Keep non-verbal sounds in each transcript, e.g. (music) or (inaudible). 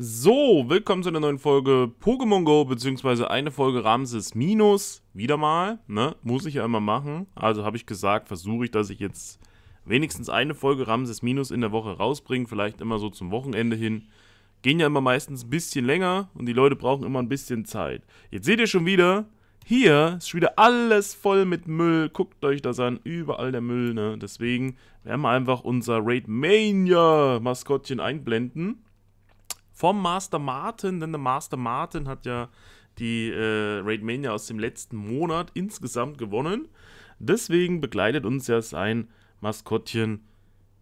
So, willkommen zu einer neuen Folge Pokémon Go, beziehungsweise eine Folge Ramses Minus. Wieder mal, ne? Muss ich ja immer machen. Also habe ich gesagt, versuche ich, dass ich jetzt wenigstens eine Folge Ramses Minus in der Woche rausbringe. Vielleicht immer so zum Wochenende hin. Gehen ja immer meistens ein bisschen länger und die Leute brauchen immer ein bisschen Zeit. Jetzt seht ihr schon wieder, hier ist schon wieder alles voll mit Müll. Guckt euch das an, überall der Müll, ne? Deswegen werden wir einfach unser Raid Mania Maskottchen einblenden vom Master Martin, denn der Master Martin hat ja die äh, Raid Mania aus dem letzten Monat insgesamt gewonnen. Deswegen begleitet uns ja sein Maskottchen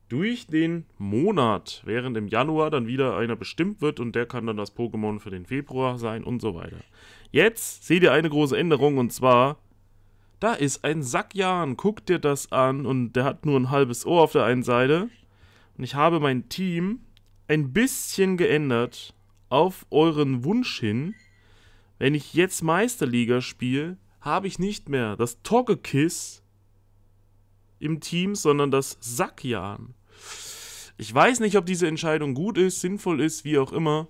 durch den Monat, während im Januar dann wieder einer bestimmt wird und der kann dann das Pokémon für den Februar sein und so weiter. Jetzt seht ihr eine große Änderung und zwar, da ist ein Sackjahn, guckt dir das an und der hat nur ein halbes Ohr auf der einen Seite und ich habe mein Team ein bisschen geändert auf euren Wunsch hin. Wenn ich jetzt Meisterliga spiele, habe ich nicht mehr das Togekiss im Team, sondern das Sackjan. Ich weiß nicht, ob diese Entscheidung gut ist, sinnvoll ist, wie auch immer.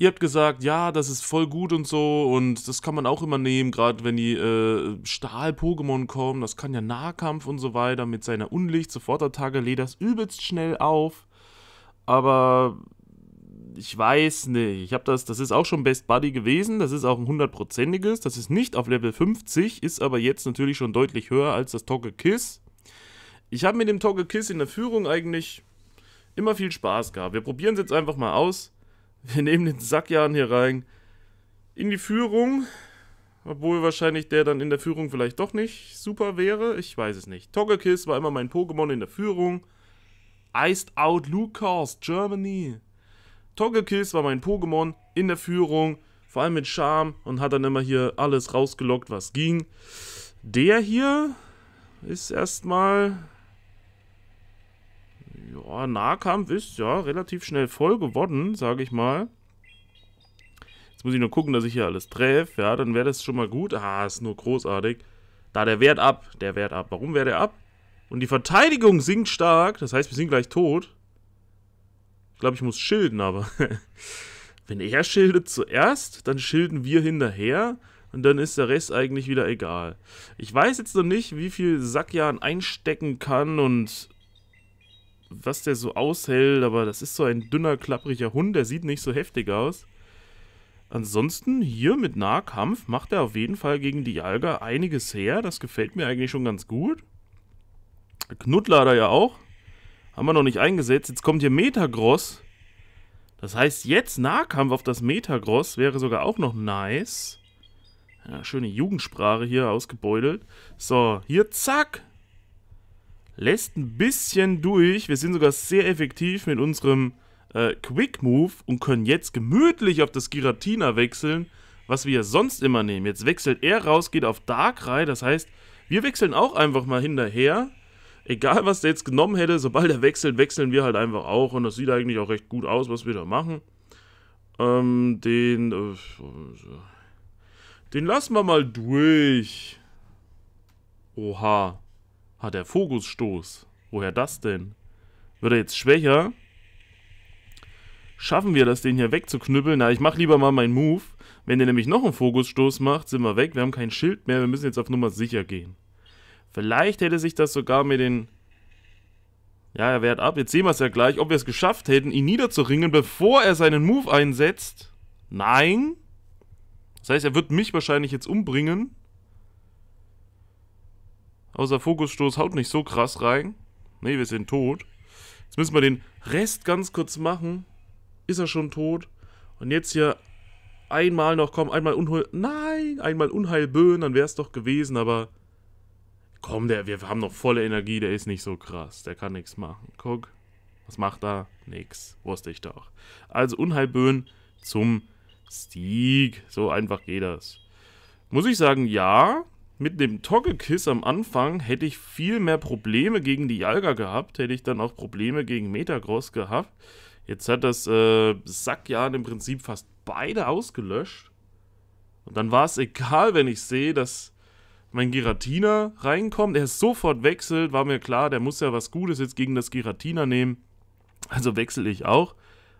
Ihr habt gesagt, ja, das ist voll gut und so und das kann man auch immer nehmen, gerade wenn die äh, Stahl-Pokémon kommen. Das kann ja Nahkampf und so weiter mit seiner Unlicht, Sofortattacke lädt das übelst schnell auf aber ich weiß nicht. Ich habe das, das ist auch schon Best Buddy gewesen, das ist auch ein hundertprozentiges, das ist nicht auf Level 50, ist aber jetzt natürlich schon deutlich höher als das Togge Kiss. Ich habe mit dem Togge Kiss in der Führung eigentlich immer viel Spaß gehabt. Wir probieren es jetzt einfach mal aus. Wir (laughs) nehmen den Sackjan hier rein in die Führung, obwohl wahrscheinlich der dann in der Führung vielleicht doch nicht super wäre. Ich weiß es nicht. Togekiss war immer mein Pokémon in der Führung. Iced Out Lucas, Germany. Togekiss war mein Pokémon in der Führung, vor allem mit Charme und hat dann immer hier alles rausgelockt, was ging. Der hier ist erstmal. Ja, Nahkampf ist ja relativ schnell voll geworden, sage ich mal. Jetzt muss ich nur gucken, dass ich hier alles treffe. Ja, dann wäre das schon mal gut. Ah, ist nur großartig. Da, der Wert ab. Der Wert ab. Warum wäre der ab? Und die Verteidigung sinkt stark. Das heißt, wir sind gleich tot. Ich glaube, ich muss schilden, aber... (laughs) Wenn er schildet zuerst, dann schilden wir hinterher. Und dann ist der Rest eigentlich wieder egal. Ich weiß jetzt noch nicht, wie viel Sackjahn einstecken kann und was der so aushält. Aber das ist so ein dünner, klappriger Hund. Der sieht nicht so heftig aus. Ansonsten hier mit Nahkampf macht er auf jeden Fall gegen die Jalga einiges her. Das gefällt mir eigentlich schon ganz gut. Knuddler er ja auch. Haben wir noch nicht eingesetzt. Jetzt kommt hier Metagross. Das heißt, jetzt Nahkampf auf das Metagross wäre sogar auch noch nice. Ja, schöne Jugendsprache hier ausgebeutelt. So, hier zack. Lässt ein bisschen durch. Wir sind sogar sehr effektiv mit unserem äh, Quick Move und können jetzt gemütlich auf das Giratina wechseln, was wir sonst immer nehmen. Jetzt wechselt er raus, geht auf Darkrai. Das heißt, wir wechseln auch einfach mal hinterher egal was der jetzt genommen hätte, sobald er wechselt, wechseln wir halt einfach auch. Und das sieht eigentlich auch recht gut aus, was wir da machen. Ähm, den, äh, den lassen wir mal durch. Oha, hat er Fokusstoß. Woher das denn? Wird er jetzt schwächer? Schaffen wir das, den hier wegzuknüppeln? Na, ich mache lieber mal meinen Move. Wenn der nämlich noch einen Fokusstoß macht, sind wir weg. Wir haben kein Schild mehr. Wir müssen jetzt auf Nummer sicher gehen. Vielleicht hätte sich das sogar mit den... Ja, er wehrt ab. Jetzt sehen wir es ja gleich, ob wir es geschafft hätten, ihn niederzuringen, bevor er seinen Move einsetzt. Nein. Das heißt, er wird mich wahrscheinlich jetzt umbringen. Außer Fokusstoß haut nicht so krass rein. Nee, wir sind tot. Jetzt müssen wir den Rest ganz kurz machen. Ist er schon tot? Und jetzt hier einmal noch, komm, einmal Unheil... Nein, einmal Unheilböen, dann wäre es doch gewesen, aber... Komm, der, wir haben noch volle Energie, der ist nicht so krass. Der kann nichts machen. Guck, was macht er? Nix. Wusste ich doch. Also Unheilböen zum Stieg. So einfach geht das. Muss ich sagen, ja. Mit dem Togekiss am Anfang hätte ich viel mehr Probleme gegen die Jalga gehabt. Hätte ich dann auch Probleme gegen Metagross gehabt. Jetzt hat das äh, Sackjahr im Prinzip fast beide ausgelöscht. Und dann war es egal, wenn ich sehe, dass mein Giratina reinkommt, er ist sofort wechselt, war mir klar, der muss ja was Gutes jetzt gegen das Giratina nehmen. Also wechsle ich auch.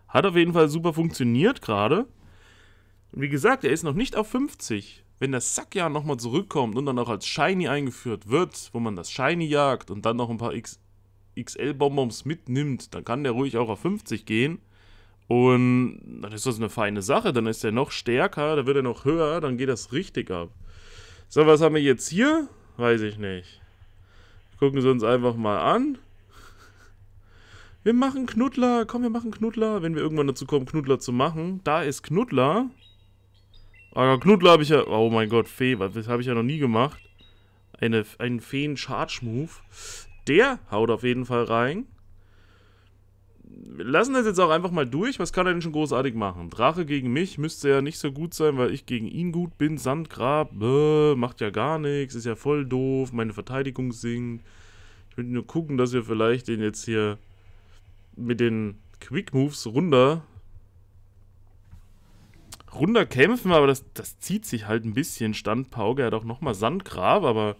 Hat auf jeden Fall super funktioniert gerade. Und wie gesagt, er ist noch nicht auf 50. Wenn das Sackjahr nochmal zurückkommt und dann auch als Shiny eingeführt wird, wo man das Shiny jagt und dann noch ein paar XL-Bonbons mitnimmt, dann kann der ruhig auch auf 50 gehen. Und dann ist das eine feine Sache, dann ist er noch stärker, dann wird er noch höher, dann geht das richtig ab. So, was haben wir jetzt hier? Weiß ich nicht. Gucken sie uns einfach mal an. Wir machen Knuddler. Komm, wir machen Knuddler. Wenn wir irgendwann dazu kommen, Knuddler zu machen. Da ist Knuddler. Aber Knuddler habe ich ja... Oh mein Gott, Fee. Das habe ich ja noch nie gemacht. Eine, einen Feen-Charge-Move. Der haut auf jeden Fall rein wir lassen das jetzt auch einfach mal durch. Was kann er denn schon großartig machen? Drache gegen mich müsste ja nicht so gut sein, weil ich gegen ihn gut bin. Sandgrab, bäh, macht ja gar nichts, ist ja voll doof. Meine Verteidigung sinkt. Ich würde nur gucken, dass wir vielleicht den jetzt hier mit den Quick Moves runter runter kämpfen, aber das, das zieht sich halt ein bisschen. Standpauke hat auch nochmal Sandgrab, aber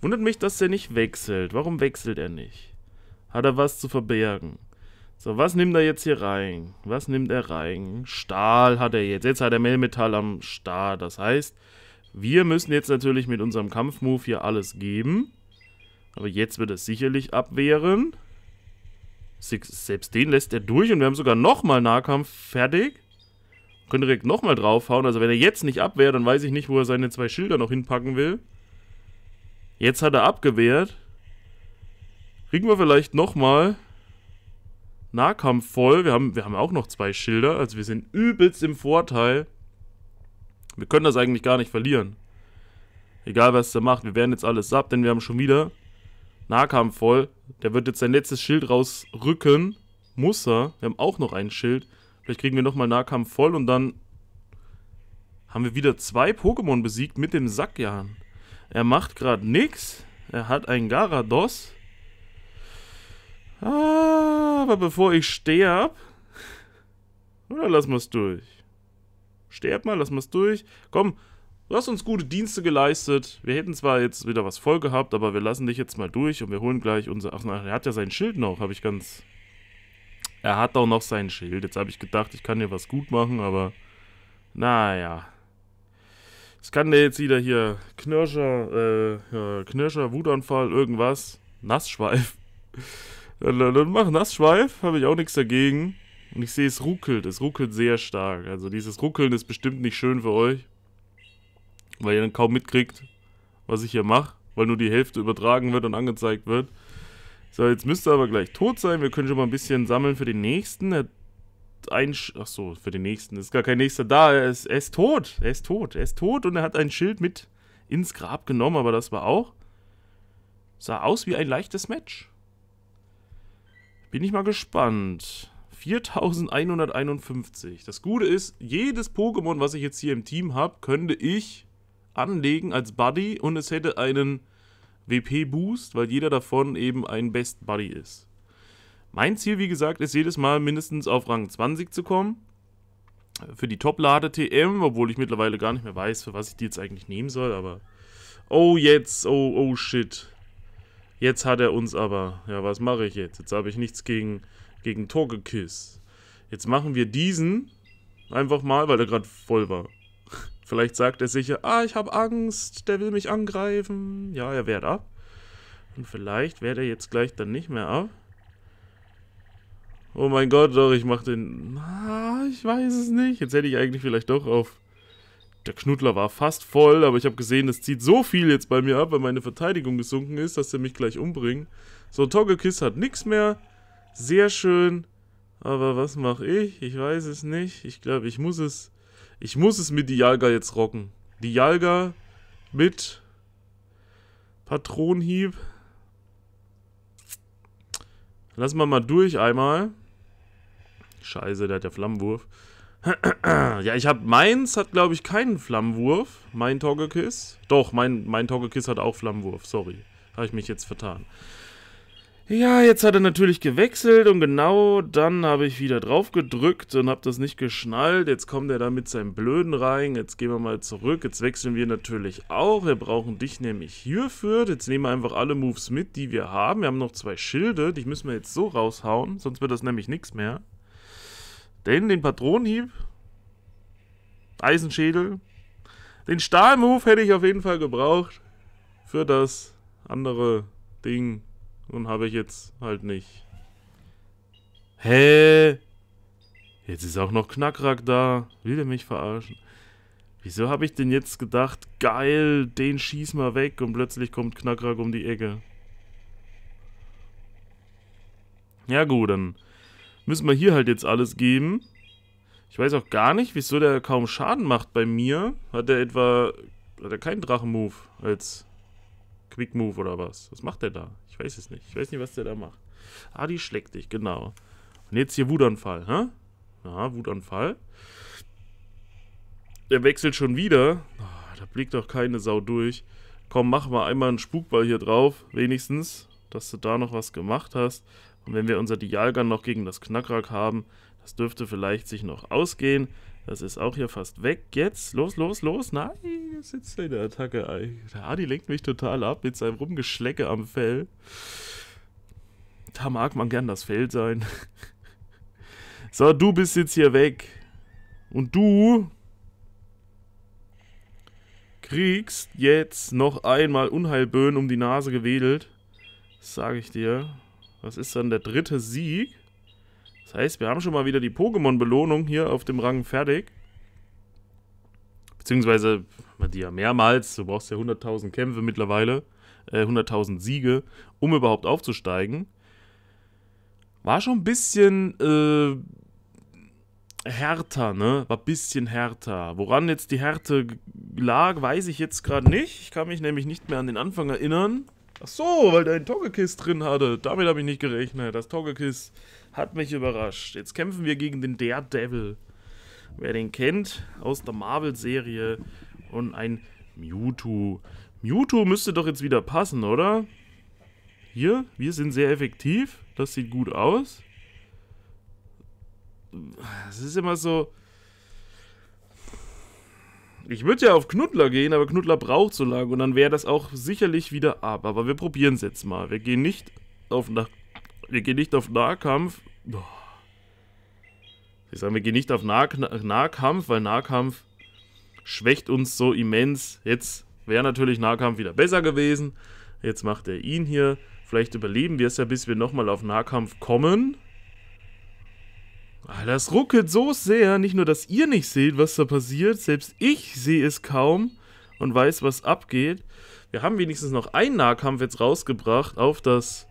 wundert mich, dass der nicht wechselt. Warum wechselt er nicht? Hat er was zu verbergen? So, was nimmt er jetzt hier rein? Was nimmt er rein? Stahl hat er jetzt. Jetzt hat er Melmetall am Stahl. Das heißt, wir müssen jetzt natürlich mit unserem Kampfmove hier alles geben. Aber jetzt wird er sicherlich abwehren. Selbst den lässt er durch und wir haben sogar nochmal Nahkampf fertig. Können direkt nochmal draufhauen. Also wenn er jetzt nicht abwehrt, dann weiß ich nicht, wo er seine zwei Schilder noch hinpacken will. Jetzt hat er abgewehrt. Kriegen wir vielleicht nochmal Nahkampf voll. Wir haben, wir haben auch noch zwei Schilder. Also wir sind übelst im Vorteil. Wir können das eigentlich gar nicht verlieren. Egal, was der macht. Wir werden jetzt alles ab, denn wir haben schon wieder Nahkampf voll. Der wird jetzt sein letztes Schild rausrücken. Muss er. Wir haben auch noch ein Schild. Vielleicht kriegen wir nochmal Nahkampf voll und dann haben wir wieder zwei Pokémon besiegt mit dem Sackjahren. Er macht gerade nichts. Er hat ein Garados. Ah, aber bevor ich sterb. Oder lass mal's durch? Sterb mal, lass mal's durch. Komm, du hast uns gute Dienste geleistet. Wir hätten zwar jetzt wieder was voll gehabt, aber wir lassen dich jetzt mal durch und wir holen gleich unser. Ach, er hat ja sein Schild noch, habe ich ganz. Er hat auch noch sein Schild. Jetzt habe ich gedacht, ich kann dir was gut machen, aber. Naja. Es kann der jetzt wieder hier Knirscher, äh, Knirscher, Wutanfall, irgendwas. Nassschweif. Dann mach Nassschweif, habe ich auch nichts dagegen. Und ich sehe, es ruckelt. Es ruckelt sehr stark. Also dieses Ruckeln ist bestimmt nicht schön für euch. Weil ihr dann kaum mitkriegt, was ich hier mache. Weil nur die Hälfte übertragen wird und angezeigt wird. So, jetzt müsste aber gleich tot sein. Wir können schon mal ein bisschen sammeln für den nächsten. Er ein Sch Ach so, für den nächsten. Ist gar kein nächster da. Er ist, er ist tot. Er ist tot. Er ist tot und er hat ein Schild mit ins Grab genommen, aber das war auch. Sah aus wie ein leichtes Match. Bin ich mal gespannt. 4151. Das Gute ist, jedes Pokémon, was ich jetzt hier im Team habe, könnte ich anlegen als Buddy und es hätte einen WP-Boost, weil jeder davon eben ein Best Buddy ist. Mein Ziel, wie gesagt, ist jedes Mal mindestens auf Rang 20 zu kommen. Für die Top-Lade-TM, obwohl ich mittlerweile gar nicht mehr weiß, für was ich die jetzt eigentlich nehmen soll, aber... Oh, jetzt, oh, oh, shit. Jetzt hat er uns aber, ja, was mache ich jetzt? Jetzt habe ich nichts gegen, gegen Togekiss. Jetzt machen wir diesen einfach mal, weil er gerade voll war. (laughs) Vielleicht sagt er sicher, ah, ich habe Angst, der will mich angreifen. Ja, er wehrt ab. Und vielleicht wehrt er jetzt gleich dann nicht mehr ab. Oh mein Gott, doch, ich mache den... Ah, ich weiß es nicht. Jetzt hätte ich eigentlich vielleicht doch auf der Knuddler war fast voll, aber ich habe gesehen, das zieht so viel jetzt bei mir ab, weil meine Verteidigung gesunken ist, dass er mich gleich umbringt. So, Togekiss hat nichts mehr. Sehr schön. Aber was mache ich? Ich weiß es nicht. Ich glaube, ich muss es... Ich muss es mit Dialga jetzt rocken. Dialga mit Patronenhieb. Lass mal mal durch einmal. Scheiße, der hat ja Flammenwurf ja, ich habe meins hat glaube ich keinen Flammenwurf. Mein Togekiss. Doch, mein mein Togekiss hat auch Flammenwurf. Sorry, habe ich mich jetzt vertan. Ja, jetzt hat er natürlich gewechselt und genau dann habe ich wieder drauf gedrückt und habe das nicht geschnallt. Jetzt kommt er da mit seinem Blöden rein. Jetzt gehen wir mal zurück. Jetzt wechseln wir natürlich auch. Wir brauchen dich nämlich hierfür. Jetzt nehmen wir einfach alle Moves mit, die wir haben. Wir haben noch zwei Schilde. Die müssen wir jetzt so raushauen, sonst wird das nämlich nichts mehr. Denn den Patronenhieb. Eisenschädel. Den Stahlmove hätte ich auf jeden Fall gebraucht. Für das andere Ding. Und habe ich jetzt halt nicht. Hä? Jetzt ist auch noch Knackrack da. Will der mich verarschen? Wieso habe ich denn jetzt gedacht, geil, den schieß mal weg und plötzlich kommt Knackrack um die Ecke? Ja gut, dann Müssen wir hier halt jetzt alles geben. Ich weiß auch gar nicht, wieso der kaum Schaden macht bei mir. Hat er etwa... Hat er keinen Drachenmove als Quick-Move oder was? Was macht der da? Ich weiß es nicht. Ich weiß nicht, was der da macht. Ah, die schlägt dich, genau. Und jetzt hier Wutanfall, hä? Ja, Wutanfall. Der wechselt schon wieder. Oh, da blickt doch keine Sau durch. Komm, mach mal einmal einen Spukball hier drauf, wenigstens, dass du da noch was gemacht hast. Und wenn wir unser Dialgan noch gegen das Knackrack haben, das dürfte vielleicht sich noch ausgehen. Das ist auch hier fast weg. Jetzt, los, los, los. Nein, jetzt sitzt er in der Attacke. Der Adi lenkt mich total ab mit seinem Rumgeschlecke am Fell. Da mag man gern das Fell sein. So, du bist jetzt hier weg. Und du kriegst jetzt noch einmal Unheilböen um die Nase gewedelt. Das sage ich dir. Das ist dann der dritte Sieg. Das heißt, wir haben schon mal wieder die Pokémon-Belohnung hier auf dem Rang fertig. Beziehungsweise, die ja mehrmals, du brauchst ja 100.000 Kämpfe mittlerweile, äh, 100.000 Siege, um überhaupt aufzusteigen. War schon ein bisschen äh, härter, ne? War ein bisschen härter. Woran jetzt die Härte lag, weiß ich jetzt gerade nicht. Ich kann mich nämlich nicht mehr an den Anfang erinnern. Ach so, weil der ein Togekiss drin hatte. Damit habe ich nicht gerechnet. Das Togekiss hat mich überrascht. Jetzt kämpfen wir gegen den Daredevil. Wer den kennt, aus der Marvel-Serie. Und ein Mewtwo. Mewtwo müsste doch jetzt wieder passen, oder? Hier, wir sind sehr effektiv. Das sieht gut aus. Es ist immer so... Ich würde ja auf Knuddler gehen, aber Knuddler braucht so lange und dann wäre das auch sicherlich wieder ab. Aber wir probieren es jetzt mal. Wir gehen nicht auf Na wir gehen nicht auf Nahkampf. Oh. Ich sage, wir gehen nicht auf nah Nahkampf, weil Nahkampf schwächt uns so immens. Jetzt wäre natürlich Nahkampf wieder besser gewesen. Jetzt macht er ihn hier. Vielleicht überleben wir es ja, bis wir nochmal auf Nahkampf kommen. Ah, das ruckelt so sehr, nicht nur, dass ihr nicht seht, was da passiert, selbst ich sehe es kaum und weiß, was abgeht. Wir haben wenigstens noch einen Nahkampf jetzt rausgebracht auf das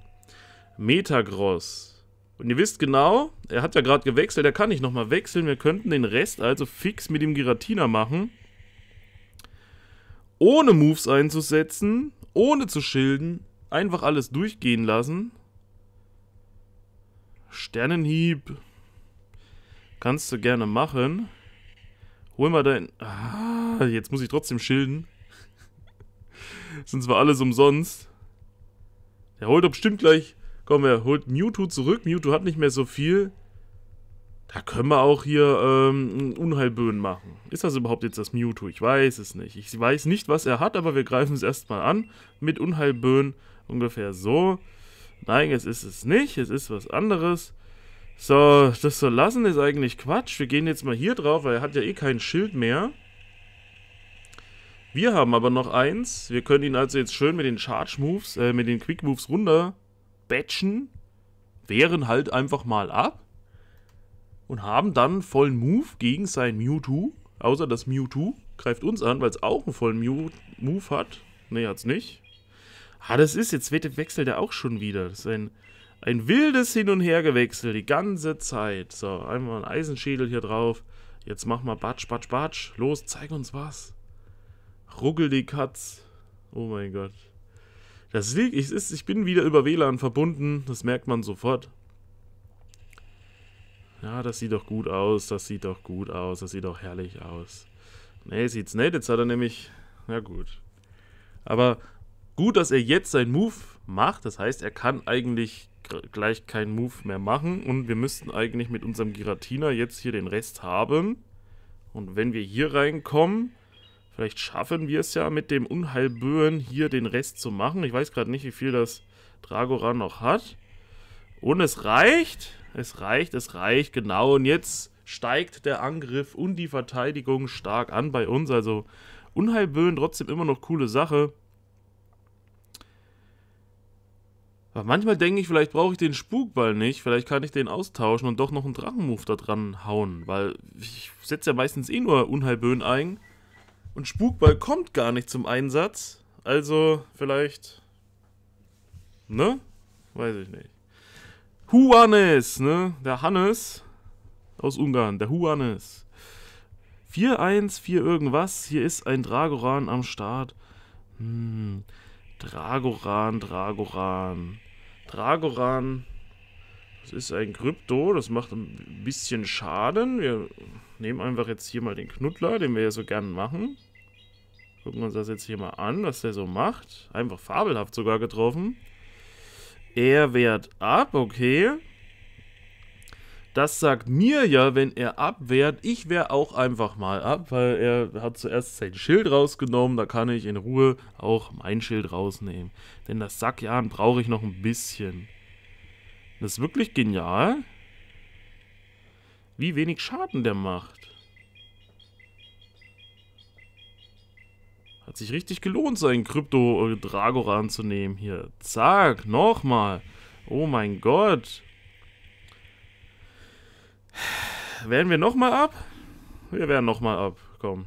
Metagross. Und ihr wisst genau, er hat ja gerade gewechselt, er kann nicht nochmal wechseln. Wir könnten den Rest also fix mit dem Giratina machen. Ohne Moves einzusetzen, ohne zu schilden, einfach alles durchgehen lassen. Sternenhieb, Kannst du gerne machen. Hol mal dein... Ah, jetzt muss ich trotzdem schilden. Sind zwar alles umsonst. Der holt doch bestimmt gleich... Komm, er holt Mewtwo zurück. Mewtwo hat nicht mehr so viel. Da können wir auch hier ähm, Unheilböen machen. Ist das überhaupt jetzt das Mewtwo? Ich weiß es nicht. Ich weiß nicht, was er hat, aber wir greifen es erstmal an. Mit Unheilböen ungefähr so. Nein, es ist es nicht. Es ist was anderes. So, das zu lassen ist eigentlich Quatsch. Wir gehen jetzt mal hier drauf, weil er hat ja eh kein Schild mehr. Wir haben aber noch eins. Wir können ihn also jetzt schön mit den Charge Moves, äh, mit den Quick Moves runter batchen. Wehren halt einfach mal ab. Und haben dann vollen Move gegen sein Mewtwo. Außer das Mewtwo greift uns an, weil es auch einen vollen Mew Move hat. Ne, hat es nicht. Ah, das ist, jetzt wechselt er auch schon wieder. Das ist ein ein wildes Hin- und Hergewechsel die ganze Zeit. So, einmal ein Eisenschädel hier drauf. Jetzt mach mal Batsch, Batsch, Batsch. Los, zeig uns was. Ruggel die Katz. Oh mein Gott. Das liegt, ich, ist, ich bin wieder über WLAN verbunden. Das merkt man sofort. Ja, das sieht doch gut aus. Das sieht doch gut aus. Das sieht doch herrlich aus. Nee, sieht's nicht. Jetzt hat er nämlich... Na gut. Aber gut, dass er jetzt seinen Move macht. Das heißt, er kann eigentlich gleich keinen Move mehr machen. Und wir müssten eigentlich mit unserem Giratina jetzt hier den Rest haben. Und wenn wir hier reinkommen, vielleicht schaffen wir es ja mit dem Unheilböen hier den Rest zu machen. Ich weiß gerade nicht, wie viel das Dragoran noch hat. Und es reicht. Es reicht, es reicht, genau. Und jetzt steigt der Angriff und die Verteidigung stark an bei uns. Also Unheilböen trotzdem immer noch coole Sache. Aber manchmal denke ich, vielleicht brauche ich den Spukball nicht, vielleicht kann ich den austauschen und doch noch einen Drachenmove da dran hauen, weil ich setze ja meistens eh nur Unheilböen ein und Spukball kommt gar nicht zum Einsatz, also vielleicht, ne? Weiß ich nicht. Huanes, ne? Der Hannes aus Ungarn, der Huanes. 4-1-4 irgendwas, hier ist ein Dragoran am Start. Hm, Dragoran, Dragoran. Dragoran. Das ist ein Krypto, das macht ein bisschen Schaden. Wir nehmen einfach jetzt hier mal den Knuddler, den wir ja so gerne machen. Gucken wir uns das jetzt hier mal an, was der so macht. Einfach fabelhaft sogar getroffen. Er wehrt ab, okay. Das sagt mir ja, wenn er abwehrt, ich wehre auch einfach mal ab, weil er hat zuerst sein Schild rausgenommen, da kann ich in Ruhe auch mein Schild rausnehmen. Denn das Sackjahren brauche ich noch ein bisschen. Das ist wirklich genial. Wie wenig Schaden der macht. Hat sich richtig gelohnt, seinen Krypto-Dragoran äh, zu nehmen hier. Zack, nochmal. Oh mein Gott. wären wir nochmal ab? Wir wären nochmal ab. Komm.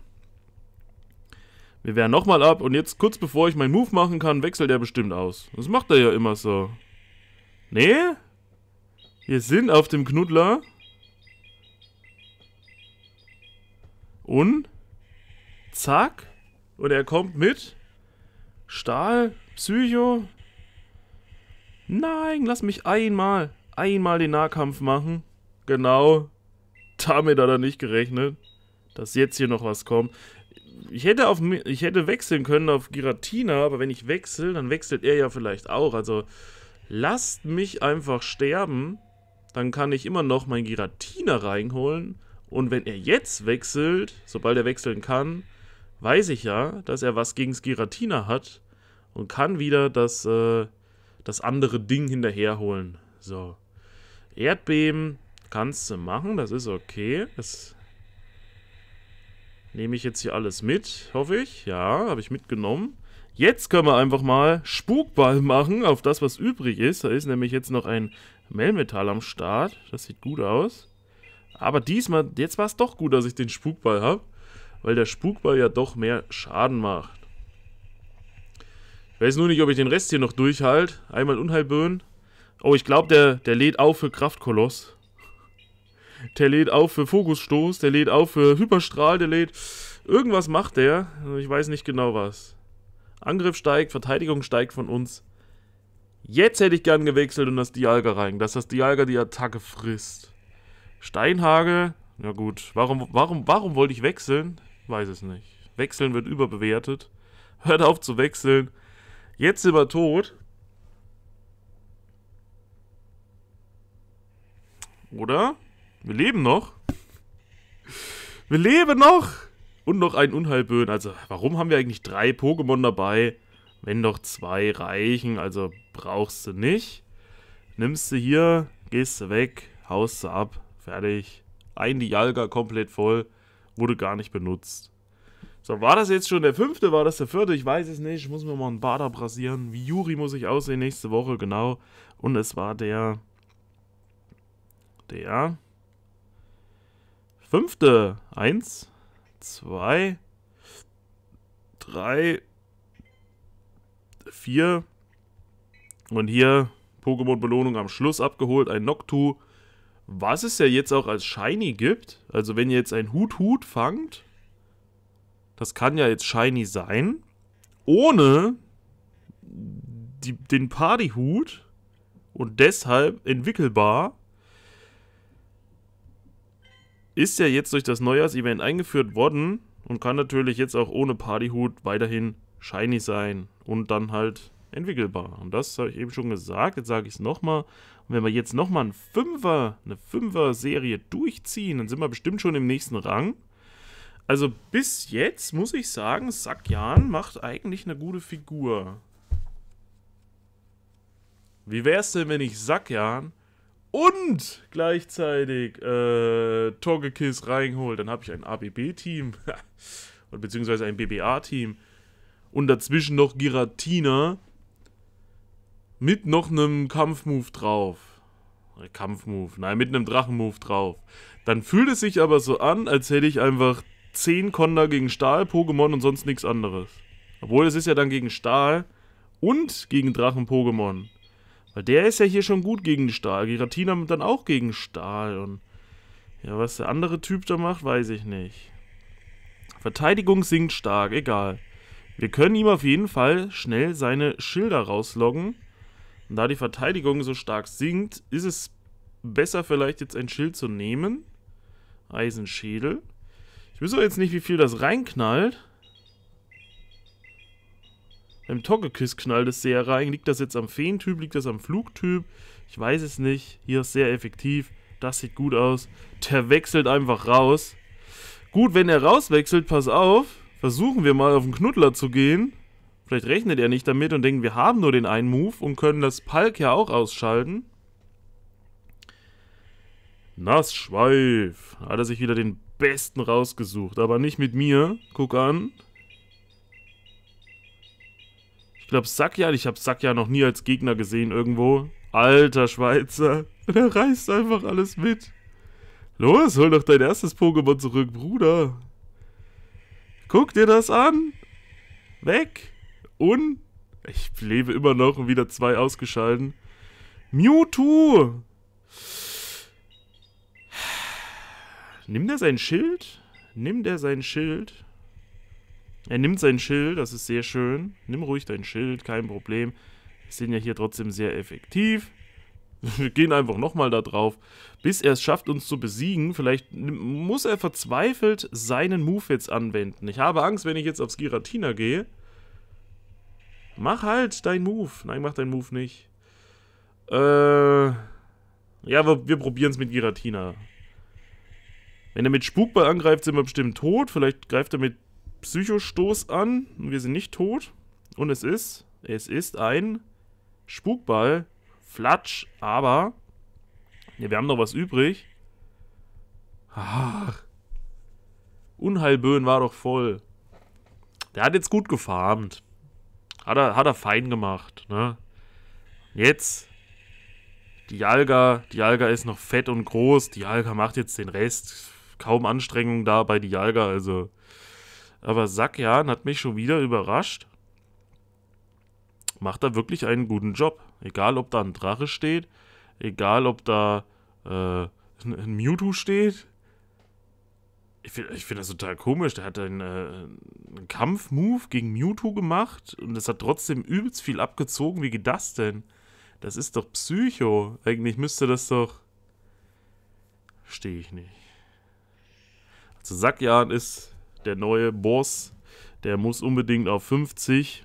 Wir wären nochmal ab und jetzt kurz bevor ich meinen Move machen kann, wechselt er bestimmt aus. Das macht er ja immer so. Nee? Wir sind auf dem Knuddler. Und? Zack. Und er kommt mit. Stahl, Psycho. Nein, lass mich einmal, einmal den Nahkampf machen. Genau damit hat er nicht gerechnet, dass jetzt hier noch was kommt. Ich hätte, auf, ich hätte wechseln können auf Giratina, aber wenn ich wechsle, dann wechselt er ja vielleicht auch. Also lasst mich einfach sterben, dann kann ich immer noch mein Giratina reinholen. Und wenn er jetzt wechselt, sobald er wechseln kann, weiß ich ja, dass er was gegen Giratina hat und kann wieder das, äh, das andere Ding hinterherholen. So. Erdbeben, Kannst du machen, das ist okay. Das nehme ich jetzt hier alles mit, hoffe ich. Ja, habe ich mitgenommen. Jetzt können wir einfach mal Spukball machen auf das, was übrig ist. Da ist nämlich jetzt noch ein Melmetall am Start. Das sieht gut aus. Aber diesmal, jetzt war es doch gut, dass ich den Spukball habe. Weil der Spukball ja doch mehr Schaden macht. Ich weiß nur nicht, ob ich den Rest hier noch durchhalte. Einmal Unheilböen. Oh, ich glaube, der, der lädt auf für Kraftkoloss. Der lädt auf für Fokusstoß, der lädt auf für Hyperstrahl, der lädt. Irgendwas macht der. Ich weiß nicht genau was. Angriff steigt, Verteidigung steigt von uns. Jetzt hätte ich gern gewechselt und das Dialga rein, dass das Dialga die Attacke frisst. Steinhage, na gut, warum, warum, warum wollte ich wechseln? Weiß es nicht. Wechseln wird überbewertet. Hört auf zu wechseln. Jetzt sind wir tot. Oder? Wir leben noch. Wir leben noch. Und noch ein Unheilböen. Also, warum haben wir eigentlich drei Pokémon dabei? Wenn doch zwei reichen, also brauchst du nicht. Nimmst du hier, gehst du weg, haust du ab, fertig. Ein Dialga komplett voll, wurde gar nicht benutzt. So, war das jetzt schon der fünfte, war das der vierte? Ich weiß es nicht. Ich muss mir mal einen Bader brasieren. Wie Juri muss ich aussehen nächste Woche, genau. Und es war der... Der fünfte. Eins, zwei, drei, vier. Und hier Pokémon-Belohnung am Schluss abgeholt. Ein Noctu. Was es ja jetzt auch als Shiny gibt. Also wenn ihr jetzt ein Hut-Hut fangt. Das kann ja jetzt Shiny sein. Ohne die, den Partyhut. Und deshalb entwickelbar ist ja jetzt durch das Neujahrsevent eingeführt worden und kann natürlich jetzt auch ohne Partyhut weiterhin shiny sein und dann halt entwickelbar. Und das habe ich eben schon gesagt, jetzt sage ich es nochmal. Und wenn wir jetzt nochmal ein Fünfer, eine Fünfer-Serie durchziehen, dann sind wir bestimmt schon im nächsten Rang. Also bis jetzt muss ich sagen, Sakyan macht eigentlich eine gute Figur. Wie wär's denn, wenn ich Sakyan und gleichzeitig äh, Togekiss reingeholt. Dann habe ich ein ABB-Team (laughs) beziehungsweise ein BBA-Team und dazwischen noch Giratina mit noch einem Kampfmove drauf. Kampfmove, nein, mit einem Drachenmove drauf. Dann fühlt es sich aber so an, als hätte ich einfach 10 Konda gegen Stahl-Pokémon und sonst nichts anderes. Obwohl es ist ja dann gegen Stahl und gegen Drachen-Pokémon. Weil der ist ja hier schon gut gegen Stahl. Giratina dann auch gegen Stahl. Und ja, was der andere Typ da macht, weiß ich nicht. Verteidigung sinkt stark, egal. Wir können ihm auf jeden Fall schnell seine Schilder rausloggen. Und da die Verteidigung so stark sinkt, ist es besser vielleicht jetzt ein Schild zu nehmen. Eisenschädel. Ich wüsste jetzt nicht, wie viel das reinknallt. Im togekiss knallt es sehr rein. Liegt das jetzt am Feentyp? Liegt das am Flugtyp? Ich weiß es nicht. Hier ist sehr effektiv. Das sieht gut aus. Der wechselt einfach raus. Gut, wenn er rauswechselt, pass auf. Versuchen wir mal auf den Knuddler zu gehen. Vielleicht rechnet er nicht damit und denkt, wir haben nur den einen Move und können das Palk ja auch ausschalten. Nassschweif. Hat er sich wieder den besten rausgesucht, aber nicht mit mir. Guck an. Ich glaube, Sakya, ich habe Sakya noch nie als Gegner gesehen irgendwo. Alter Schweizer, (laughs) der reißt einfach alles mit. Los, hol doch dein erstes Pokémon zurück, Bruder. Guck dir das an. Weg. Und? Ich lebe immer noch und wieder zwei ausgeschalten. Mewtwo! Nimmt er sein Schild? Nimmt er sein Schild? Er nimmt sein Schild, das ist sehr schön. Nimm ruhig dein Schild, kein Problem. Wir sind ja hier trotzdem sehr effektiv. (laughs) Wir gehen einfach nochmal da drauf, bis er es schafft, uns zu besiegen. Vielleicht muss er verzweifelt seinen Move jetzt anwenden. Ich habe Angst, wenn ich jetzt aufs Giratina gehe. Mach halt deinen Move. Nein, mach deinen Move nicht. Äh, ja, wir, wir probieren es mit Giratina. Wenn er mit Spukball angreift, sind wir bestimmt tot. Vielleicht greift er mit Psychostoß an. Wir sind nicht tot. Und es ist, es ist ein Spukball. Flatsch, aber ja, wir haben noch was übrig. Ach. Unheilböen war doch voll. Der hat jetzt gut gefarmt. Hat er, hat er fein gemacht, ne? Jetzt. Die Alga, die Alga ist noch fett und groß. Die Alga macht jetzt den Rest. Kaum Anstrengung da bei die Alga, also. Aber Sakyan hat mich schon wieder überrascht. Macht er wirklich einen guten Job. Egal, ob da ein Drache steht, egal, ob da äh, ein Mewtwo steht. Ich finde find das total komisch. Der hat einen, äh, einen Kampfmove gegen Mewtwo gemacht und das hat trotzdem übelst viel abgezogen. Wie geht das denn? Das ist doch Psycho. Eigentlich müsste das doch. Stehe ich nicht. Also Sakyan ist der neue Boss. Der muss unbedingt auf 50.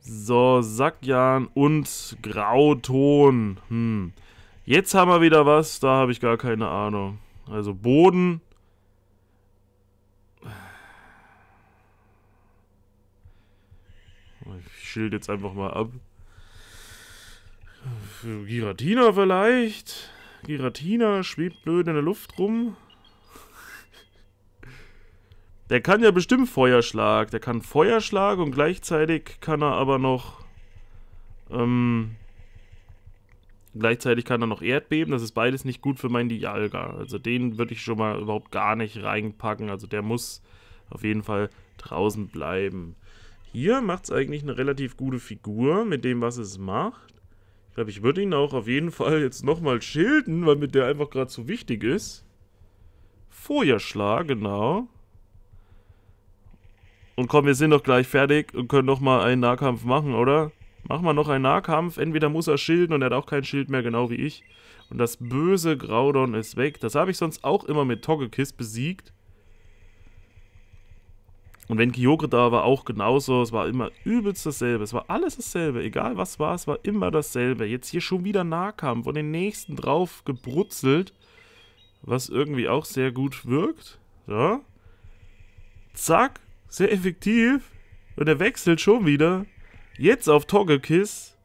So, Sackjan und Grauton. Hm. Jetzt haben wir wieder was, da habe ich gar keine Ahnung. Also Boden. Ich schild jetzt einfach mal ab. Giratina vielleicht? Giratina schwebt blöd in der Luft rum. Der kann ja bestimmt Feuerschlag. Der kann Feuerschlag und gleichzeitig kann er aber noch... Ähm, gleichzeitig kann er noch Erdbeben. Das ist beides nicht gut für meinen Dialga. Also den würde ich schon mal überhaupt gar nicht reinpacken. Also der muss auf jeden Fall draußen bleiben. Hier macht es eigentlich eine relativ gute Figur mit dem, was es macht. Ich glaube, ich würde ihn auch auf jeden Fall jetzt nochmal schilden, weil mit der einfach gerade so wichtig ist. Feuerschlag, genau. Und komm, wir sind doch gleich fertig und können noch mal einen Nahkampf machen, oder? Mach mal noch einen Nahkampf. Entweder muss er schilden und er hat auch kein Schild mehr, genau wie ich. Und das böse Graudon ist weg. Das habe ich sonst auch immer mit Togekiss besiegt. Und wenn Kyogre da war, auch genauso. Es war immer übelst dasselbe. Es war alles dasselbe. Egal was war, es war immer dasselbe. Jetzt hier schon wieder Nahkampf und den nächsten drauf gebrutzelt. Was irgendwie auch sehr gut wirkt. Ja. Zack. Sehr effektiv. Und er wechselt schon wieder. Jetzt auf Togekiss.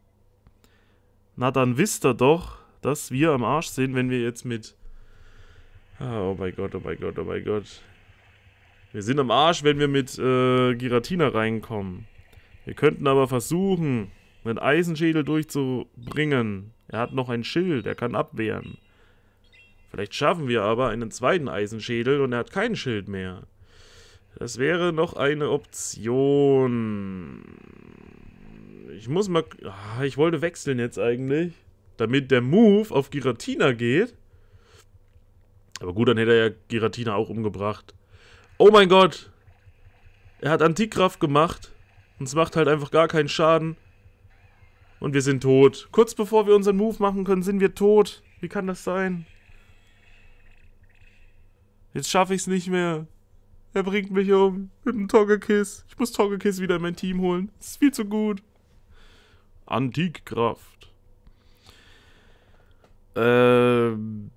Na, dann wisst ihr doch, dass wir am Arsch sind, wenn wir jetzt mit... Ah, oh mein Gott, oh mein Gott, oh mein Gott. Wir sind am Arsch, wenn wir mit äh, Giratina reinkommen. Wir könnten aber versuchen, einen Eisenschädel durchzubringen. Er hat noch ein Schild, er kann abwehren. Vielleicht schaffen wir aber einen zweiten Eisenschädel und er hat kein Schild mehr. Das wäre noch eine Option. Ich muss mal... Ah, ich wollte wechseln jetzt eigentlich. Damit der Move auf Giratina geht. Aber gut, dann hätte er ja Giratina auch umgebracht. Oh mein Gott! Er hat Antikraft gemacht. Und es macht halt einfach gar keinen Schaden. Und wir sind tot. Kurz bevor wir unseren Move machen können, sind wir tot. Wie kann das sein? Jetzt schaffe ich es nicht mehr. Er bringt mich um. Mit dem Togekiss. Ich muss Togekiss wieder in mein Team holen. Das ist viel zu gut. Antikkraft. Ähm.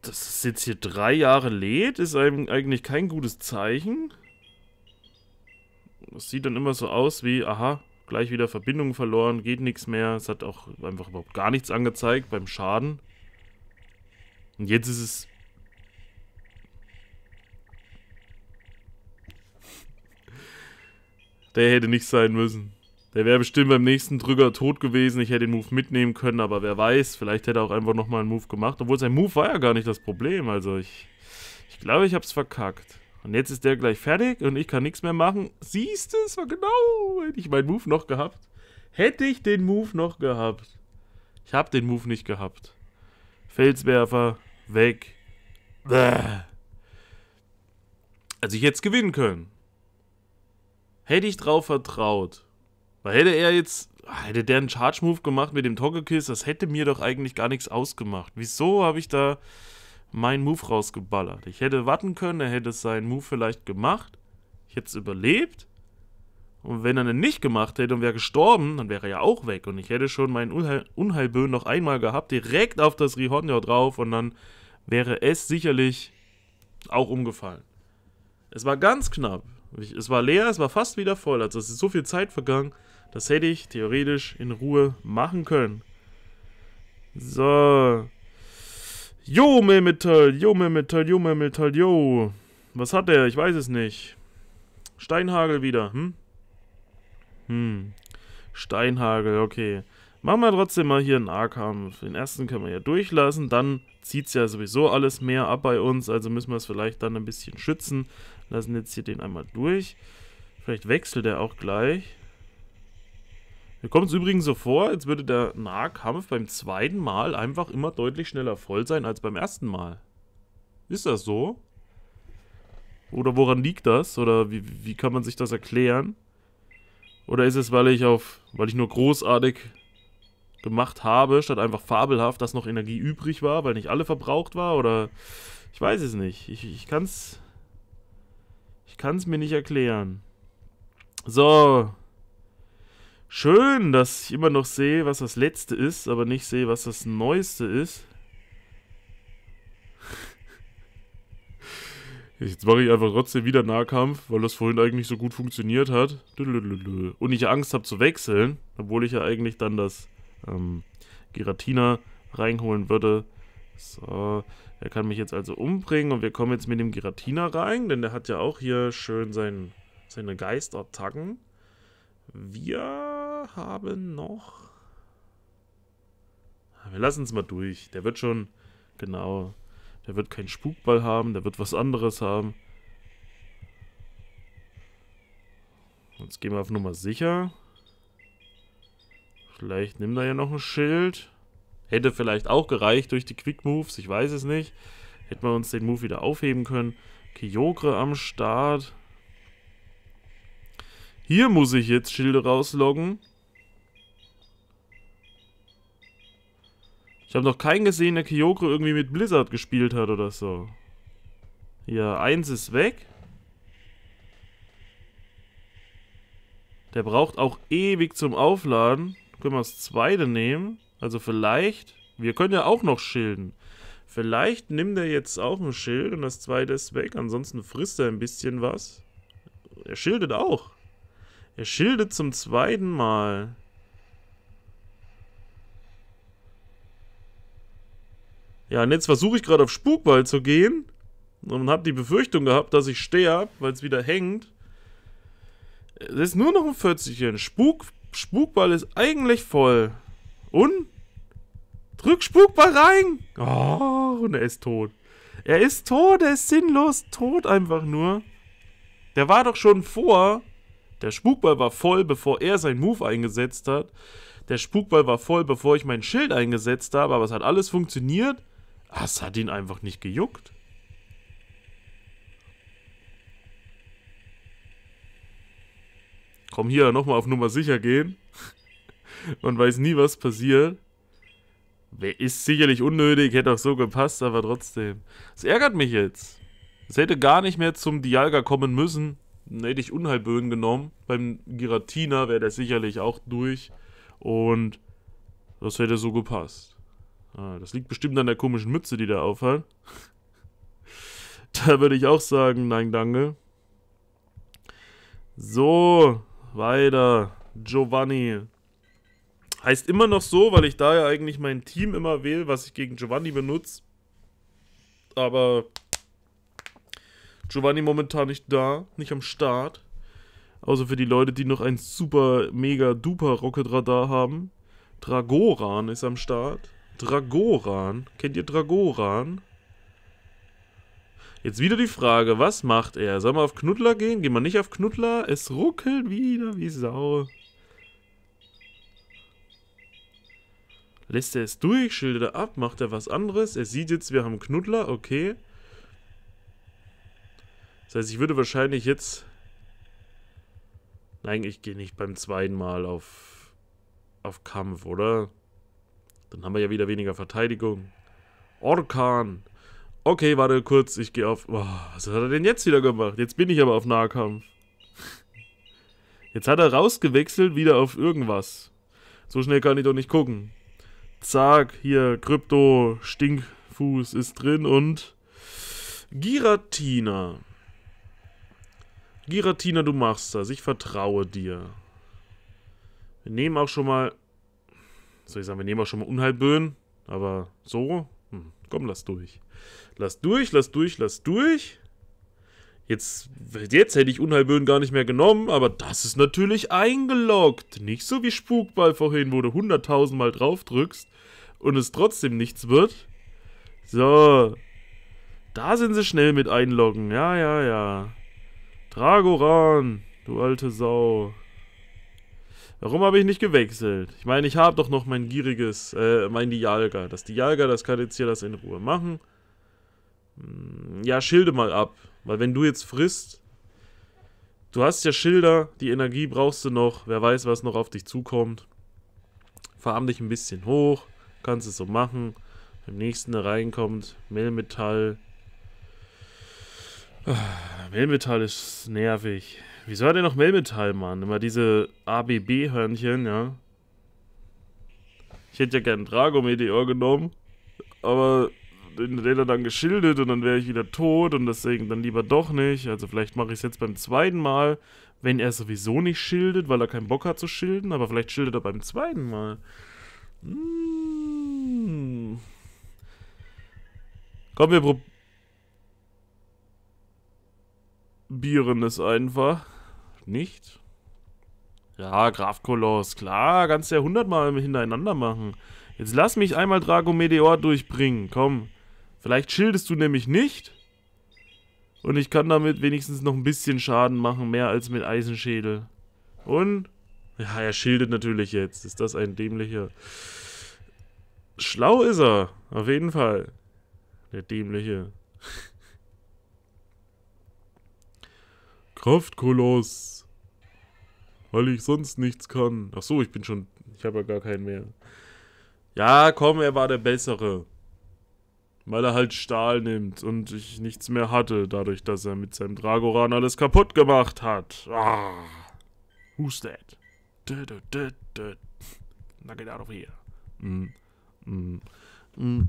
Dass es jetzt hier drei Jahre lädt, ist einem eigentlich kein gutes Zeichen. Das sieht dann immer so aus wie, aha, gleich wieder Verbindung verloren, geht nichts mehr. Es hat auch einfach überhaupt gar nichts angezeigt beim Schaden. Und jetzt ist es Der hätte nicht sein müssen. Der wäre bestimmt beim nächsten Drücker tot gewesen. Ich hätte den Move mitnehmen können, aber wer weiß, vielleicht hätte er auch einfach nochmal einen Move gemacht. Obwohl sein Move war ja gar nicht das Problem. Also ich, ich glaube, ich hab's verkackt. Und jetzt ist der gleich fertig und ich kann nichts mehr machen. Siehst du, es war genau, hätte ich meinen Move noch gehabt. Hätte ich den Move noch gehabt. Ich habe den Move nicht gehabt. Felswerfer, weg. Bäh. Also ich hätte es gewinnen können hätte ich drauf vertraut. Weil hätte er jetzt, ah, hätte der einen Charge-Move gemacht mit dem Togekiss, das hätte mir doch eigentlich gar nichts ausgemacht. Wieso habe ich da meinen Move rausgeballert? Ich hätte warten können, er hätte seinen Move vielleicht gemacht. Ich hätte es überlebt. Und wenn er den nicht gemacht hätte und wäre gestorben, dann wäre er ja auch weg. Und ich hätte schon meinen Unheil Unheilböen noch einmal gehabt, direkt auf das Rihonja drauf und dann wäre es sicherlich auch umgefallen. Es war ganz knapp. Ich, es war leer, es war fast wieder voll. Also es ist so viel Zeit vergangen, das hätte ich theoretisch in Ruhe machen können. So. Yo, Metal, yo, Metal, yo, Metal, yo. Was hat der? Ich weiß es nicht. Steinhagel wieder, hm? Hm. Steinhagel, okay. Machen wir trotzdem mal hier einen A-Kampf. Den ersten können wir ja durchlassen. Dann zieht es ja sowieso alles mehr ab bei uns. Also müssen wir es vielleicht dann ein bisschen schützen. Lassen jetzt hier den einmal durch. Vielleicht wechselt er auch gleich. Mir kommt es übrigens so vor, als würde der Nahkampf beim zweiten Mal einfach immer deutlich schneller voll sein als beim ersten Mal. Ist das so? Oder woran liegt das? Oder wie, wie kann man sich das erklären? Oder ist es, weil ich auf, weil ich nur großartig gemacht habe, statt einfach fabelhaft, dass noch Energie übrig war, weil nicht alle verbraucht war? Oder ich weiß es nicht. Ich, ich kann es ich kann es mir nicht erklären. So. Schön, dass ich immer noch sehe, was das letzte ist, aber nicht sehe, was das neueste ist. (laughs) Jetzt mache ich einfach trotzdem wieder Nahkampf, weil das vorhin eigentlich so gut funktioniert hat. Und ich Angst habe zu wechseln, obwohl ich ja eigentlich dann das ähm, Giratina reinholen würde. So, er kann mich jetzt also umbringen und wir kommen jetzt mit dem Giratina rein, denn der hat ja auch hier schön sein, seine Geistattacken. Wir haben noch... Ah, wir lassen es mal durch. Der wird schon... Genau. Der wird keinen Spukball haben, der wird was anderes haben. Jetzt gehen wir auf Nummer sicher. Vielleicht nimmt er ja noch ein Schild. Hätte vielleicht auch gereicht durch die Quick Moves, ich weiß es nicht. Hätten wir uns den Move wieder aufheben können. Kyogre am Start. Hier muss ich jetzt Schilde rausloggen. Ich habe noch keinen gesehen, der Kyogre irgendwie mit Blizzard gespielt hat oder so. Ja, eins ist weg. Der braucht auch ewig zum Aufladen. Können wir das zweite nehmen? Also vielleicht, wir können ja auch noch schilden. Vielleicht nimmt er jetzt auch ein Schild und das zweite ist weg. Ansonsten frisst er ein bisschen was. Er schildet auch. Er schildet zum zweiten Mal. Ja, und jetzt versuche ich gerade auf Spukball zu gehen. Und habe die Befürchtung gehabt, dass ich sterbe, weil es wieder hängt. Es ist nur noch ein 40 Spuk Spukball ist eigentlich voll. Und Drück spukbar rein! Oh, und er ist tot. Er ist tot, er ist sinnlos tot einfach nur. Der war doch schon vor. Der Spukball war voll, bevor er seinen Move eingesetzt hat. Der Spukball war voll, bevor ich mein Schild eingesetzt habe, aber es hat alles funktioniert. Ah, es hat ihn einfach nicht gejuckt. Komm hier, nochmal auf Nummer sicher gehen. Man (laughs) weiß nie, was passiert. Ist sicherlich unnötig, hätte auch so gepasst, aber trotzdem. Es ärgert mich jetzt. Es hätte gar nicht mehr zum Dialga kommen müssen. Dann hätte ich Unheilböen genommen. Beim Giratina wäre der sicherlich auch durch. Und das hätte so gepasst. Ah, das liegt bestimmt an der komischen Mütze, die da aufhat. (laughs) da würde ich auch sagen, nein, danke. So, weiter. Giovanni. Heißt immer noch so, weil ich da ja eigentlich mein Team immer wähle, was ich gegen Giovanni benutze. Aber Giovanni momentan nicht da, nicht am Start. Außer für die Leute, die noch ein super, mega, duper Rocket-Radar haben. Dragoran ist am Start. Dragoran. Kennt ihr Dragoran? Jetzt wieder die Frage, was macht er? Sollen wir auf Knuddler gehen? Gehen wir nicht auf Knuddler? Es ruckelt wieder wie Sau. Lässt er es durch, schildert er ab, macht er was anderes. Er sieht jetzt, wir haben Knuddler, okay. Das heißt, ich würde wahrscheinlich jetzt... Nein, ich gehe nicht beim zweiten Mal auf, auf Kampf, oder? Dann haben wir ja wieder weniger Verteidigung. Orkan. Okay, warte kurz, ich gehe auf... Oh, was hat er denn jetzt wieder gemacht? Jetzt bin ich aber auf Nahkampf. Jetzt hat er rausgewechselt wieder auf irgendwas. So schnell kann ich doch nicht gucken zack, hier, Krypto, Stinkfuß ist drin und Giratina. Giratina, du machst das. Ich vertraue dir. Wir nehmen auch schon mal... Soll ich sagen, wir nehmen auch schon mal Unheilböen. Aber so? Hm, komm, lass durch. Lass durch, lass durch, lass durch. Jetzt, jetzt hätte ich Unheilböden gar nicht mehr genommen, aber das ist natürlich eingeloggt. Nicht so wie Spukball vorhin, wo du 100.000 Mal drauf drückst und es trotzdem nichts wird. So. Da sind sie schnell mit einloggen. Ja, ja, ja. Dragoran, du alte Sau. Warum habe ich nicht gewechselt? Ich meine, ich habe doch noch mein gieriges, äh, mein Dialga. Das Dialga, das kann jetzt hier das in Ruhe machen. Hm, ja, schilde mal ab. Weil wenn du jetzt frisst, du hast ja Schilder, die Energie brauchst du noch, wer weiß, was noch auf dich zukommt. Farm dich ein bisschen hoch, kannst es so machen. Im nächsten der reinkommt, Melmetall. Ah, Melmetall ist nervig. Wieso hat er noch Melmetall, Mann? Immer diese ABB-Hörnchen, ja. Ich hätte ja gern Drago-Meteor genommen, aber in der Räder dann geschildert und dann wäre ich wieder tot und deswegen dann lieber doch nicht. Also vielleicht mache ich es jetzt beim zweiten Mal, wenn er sowieso nicht schildert, weil er keinen Bock hat zu schilden, aber vielleicht schildert er beim zweiten Mal. Hm. Komm, wir probieren es einfach. Nicht? Ja, Graf Kolos, klar, kannst du ja hundertmal hintereinander machen. Jetzt lass mich einmal Drago Meteor durchbringen, komm. Vielleicht schildest du nämlich nicht. Und ich kann damit wenigstens noch ein bisschen Schaden machen, mehr als mit Eisenschädel. Und? Ja, er schildet natürlich jetzt. Ist das ein dämlicher... Schlau ist er, auf jeden Fall. Der dämliche. Kraftkoloss. Weil ich sonst nichts kann. Ach so, ich bin schon... Ich habe ja gar keinen mehr. Ja, komm, er war der Bessere. Weil er halt Stahl nimmt und ich nichts mehr hatte, dadurch, dass er mit seinem Dragoran alles kaputt gemacht hat. Ah. Who's that? Du, du, du, du. Now get out of here. Mm, mm, mm.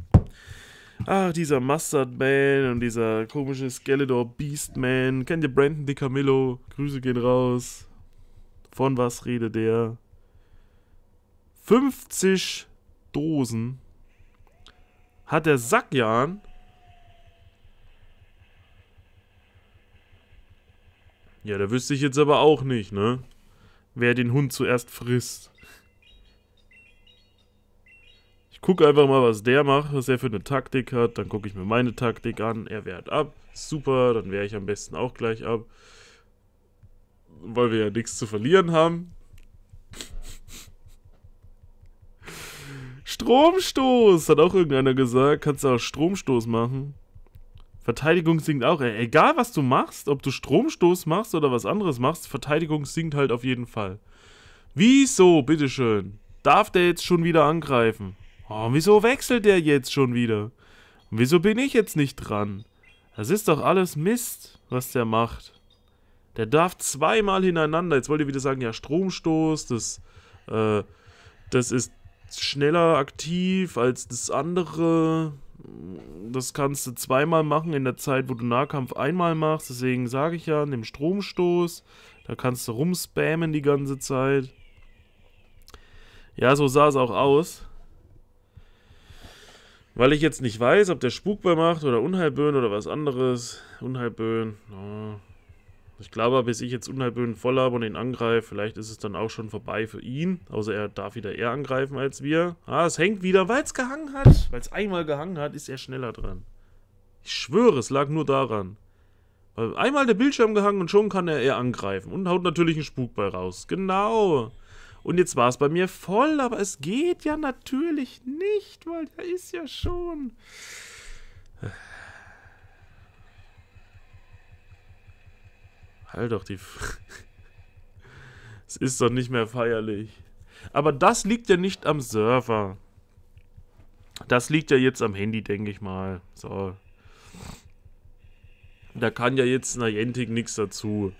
Ah, dieser Mustard Man und dieser komische Skeletor Beast Man. Kennt ihr Brandon DiCamillo? Grüße gehen raus. Von was redet der? 50 Dosen hat der Sackjan Ja, da wüsste ich jetzt aber auch nicht, ne? Wer den Hund zuerst frisst. Ich gucke einfach mal, was der macht, was er für eine Taktik hat. Dann gucke ich mir meine Taktik an. Er wehrt ab. Super, dann wehre ich am besten auch gleich ab. Weil wir ja nichts zu verlieren haben. Stromstoß, hat auch irgendeiner gesagt. Kannst du auch Stromstoß machen. Verteidigung sinkt auch. E-, egal, was du machst, ob du Stromstoß machst oder was anderes machst, Verteidigung sinkt halt auf jeden Fall. Wieso, bitteschön? Darf der jetzt schon wieder angreifen? Oh, wieso wechselt der jetzt schon wieder? Und wieso bin ich jetzt nicht dran? Das ist doch alles Mist, was der macht. Der darf zweimal hintereinander. Jetzt wollt ihr wieder sagen, ja, Stromstoß, das, äh, das ist schneller aktiv als das andere. Das kannst du zweimal machen in der Zeit, wo du Nahkampf einmal machst. Deswegen sage ich ja, nimm Stromstoß. Da kannst du rumspammen die ganze Zeit. Ja, so sah es auch aus. Weil ich jetzt nicht weiß, ob der Spukball macht oder Unheilböen oder was anderes. Unheilböen. Oh. Ich glaube, bis ich jetzt Unheilböden voll habe und ihn angreife, vielleicht ist es dann auch schon vorbei für ihn. Außer also er darf wieder eher angreifen als wir. Ah, es hängt wieder, weil es gehangen hat. Weil es einmal gehangen hat, ist er schneller dran. Ich schwöre, es lag nur daran. Weil einmal der Bildschirm gehangen und schon kann er eher angreifen. Und haut natürlich einen Spukball raus. Genau. Und jetzt war es bei mir voll, aber es geht ja natürlich nicht, weil der ist ja schon... Halt doch die. (laughs) es ist doch nicht mehr feierlich. Aber das liegt ja nicht am Server. Das liegt ja jetzt am Handy, denke ich mal. So. Da kann ja jetzt Niantic nichts dazu.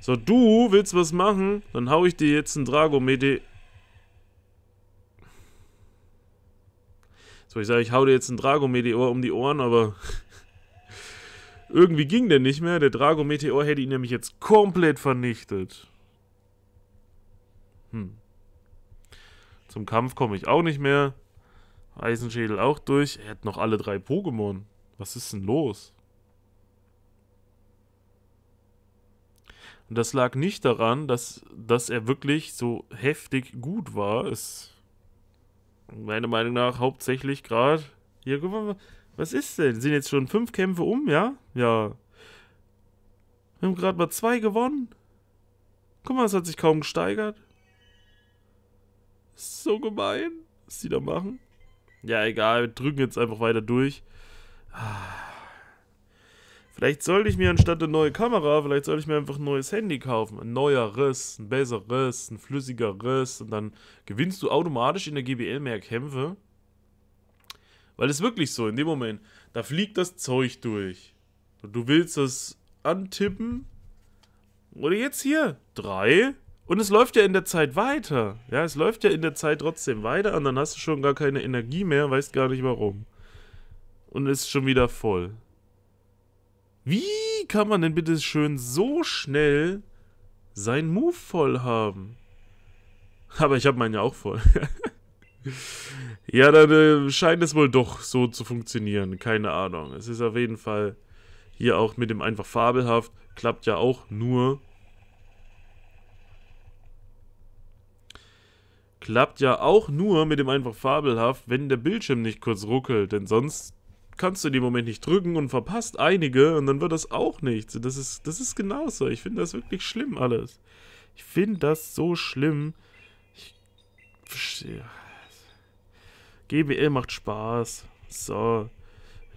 So, du willst was machen? Dann hau ich dir jetzt einen Dragomete. So, ich sage, ich hau dir jetzt einen Dragometeor um die Ohren, aber irgendwie ging der nicht mehr. Der Drago Meteor hätte ihn nämlich jetzt komplett vernichtet. Hm. Zum Kampf komme ich auch nicht mehr. Eisenschädel auch durch. Er hat noch alle drei Pokémon. Was ist denn los? Und das lag nicht daran, dass, dass er wirklich so heftig gut war. Es meiner Meinung nach hauptsächlich gerade hier. mal. Was ist denn? Sind jetzt schon fünf Kämpfe um, ja? Ja. Wir haben gerade mal zwei gewonnen. Guck mal, es hat sich kaum gesteigert. So gemein, was die da machen. Ja, egal, wir drücken jetzt einfach weiter durch. Ah. Vielleicht sollte ich mir anstatt eine neue Kamera, vielleicht sollte ich mir einfach ein neues Handy kaufen. Ein neueres, ein besseres, ein flüssigeres. Und dann gewinnst du automatisch in der GBL mehr Kämpfe. Weil es wirklich so, in dem Moment, da fliegt das Zeug durch. Und du willst das antippen. Oder jetzt hier. Drei. Und es läuft ja in der Zeit weiter. Ja, es läuft ja in der Zeit trotzdem weiter und dann hast du schon gar keine Energie mehr, weißt gar nicht warum. Und ist schon wieder voll. Wie kann man denn bitte schön so schnell seinen Move voll haben? (laughs) Aber ich habe meinen ja auch voll. (laughs) ja, dann äh, scheint es wohl doch so zu funktionieren. Keine Ahnung. Es ist auf jeden Fall hier auch mit dem einfach fabelhaft. Klappt ja auch nur. Klappt ja auch nur mit dem einfach fabelhaft, wenn der Bildschirm nicht kurz ruckelt. Denn sonst kannst du den Moment nicht drücken und verpasst einige und dann wird das auch nichts. Das ist, das ist genauso. Ich finde das wirklich schlimm alles. Ich finde das so schlimm. Ich verstehe. GBL macht Spaß. So.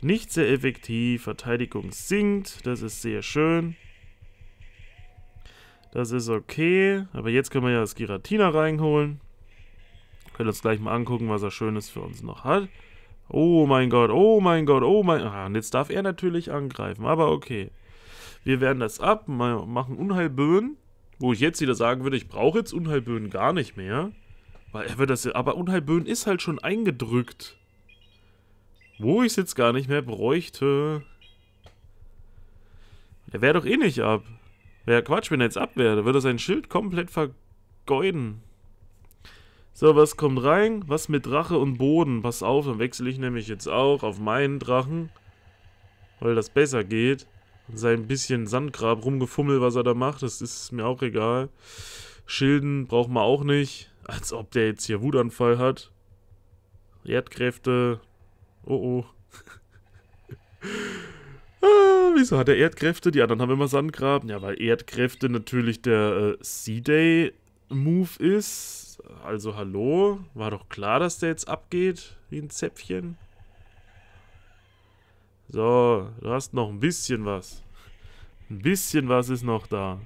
Nicht sehr effektiv. Verteidigung sinkt. Das ist sehr schön. Das ist okay. Aber jetzt können wir ja das Giratina reinholen. Können uns gleich mal angucken, was er Schönes für uns noch hat. Oh mein Gott, oh mein Gott, oh mein... Gott. Ah, und jetzt darf er natürlich angreifen, aber okay. Wir werden das ab, machen Unheilböen. Wo ich jetzt wieder sagen würde, ich brauche jetzt Unheilböen gar nicht mehr. Weil er wird das ja, aber Unheilböen ist halt schon eingedrückt. Wo ich es jetzt gar nicht mehr bräuchte. Er wäre doch eh nicht ab. Wäre Quatsch, wenn er jetzt ab wäre. Dann würde er sein Schild komplett vergeuden. So, was kommt rein? Was mit Drache und Boden? Pass auf, dann wechsle ich nämlich jetzt auch auf meinen Drachen. Weil das besser geht. Und sein bisschen Sandgrab rumgefummelt, was er da macht, das ist mir auch egal. Schilden brauchen wir auch nicht. Als ob der jetzt hier Wutanfall hat. Erdkräfte. Oh oh. (laughs) ah, wieso hat er Erdkräfte? Die anderen haben immer Sandgraben. Ja, weil Erdkräfte natürlich der äh, C-Day-Move ist. Also hallo. War doch klar, dass der jetzt abgeht. Wie ein Zäpfchen. So, du hast noch ein bisschen was. Ein bisschen was ist noch da.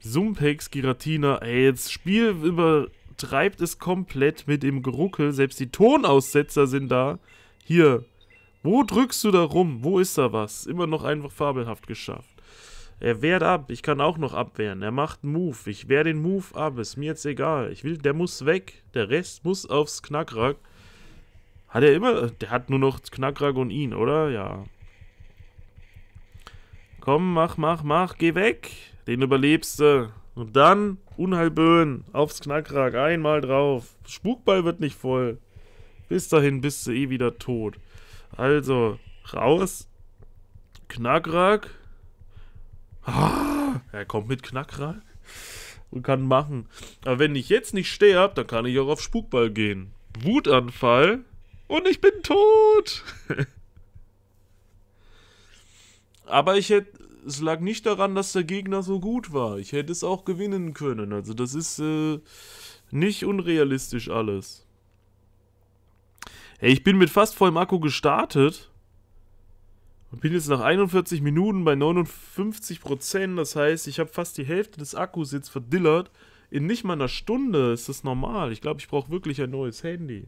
Sumpex, Giratina. Ey, jetzt Spiel über treibt es komplett mit dem Geruckel. Selbst die Tonaussetzer sind da. Hier. Wo drückst du da rum? Wo ist da was? Immer noch einfach fabelhaft geschafft. Er wehrt ab. Ich kann auch noch abwehren. Er macht einen Move. Ich wehr den Move ab. Ist mir jetzt egal. Ich will, der muss weg. Der Rest muss aufs Knackrack. Hat er immer. Äh, der hat nur noch Knackrack und ihn, oder? Ja. Komm, mach, mach, mach. Geh weg. Den überlebst du. Und dann Unheilböen, aufs Knackrack, einmal drauf. Spukball wird nicht voll. Bis dahin bist du eh wieder tot. Also, raus. Knackrack. Ah, er kommt mit Knackrack und kann machen. Aber wenn ich jetzt nicht sterbe, dann kann ich auch auf Spukball gehen. Wutanfall und ich bin tot. (laughs) Aber ich hätte es lag nicht daran, dass der Gegner so gut war. Ich hätte es auch gewinnen können. Also das ist äh, nicht unrealistisch alles. Hey, ich bin mit fast vollem Akku gestartet. Und bin jetzt nach 41 Minuten bei 59 Das heißt, ich habe fast die Hälfte des Akkus jetzt verdillert. In nicht mal einer Stunde ist das normal. Ich glaube, ich brauche wirklich ein neues Handy.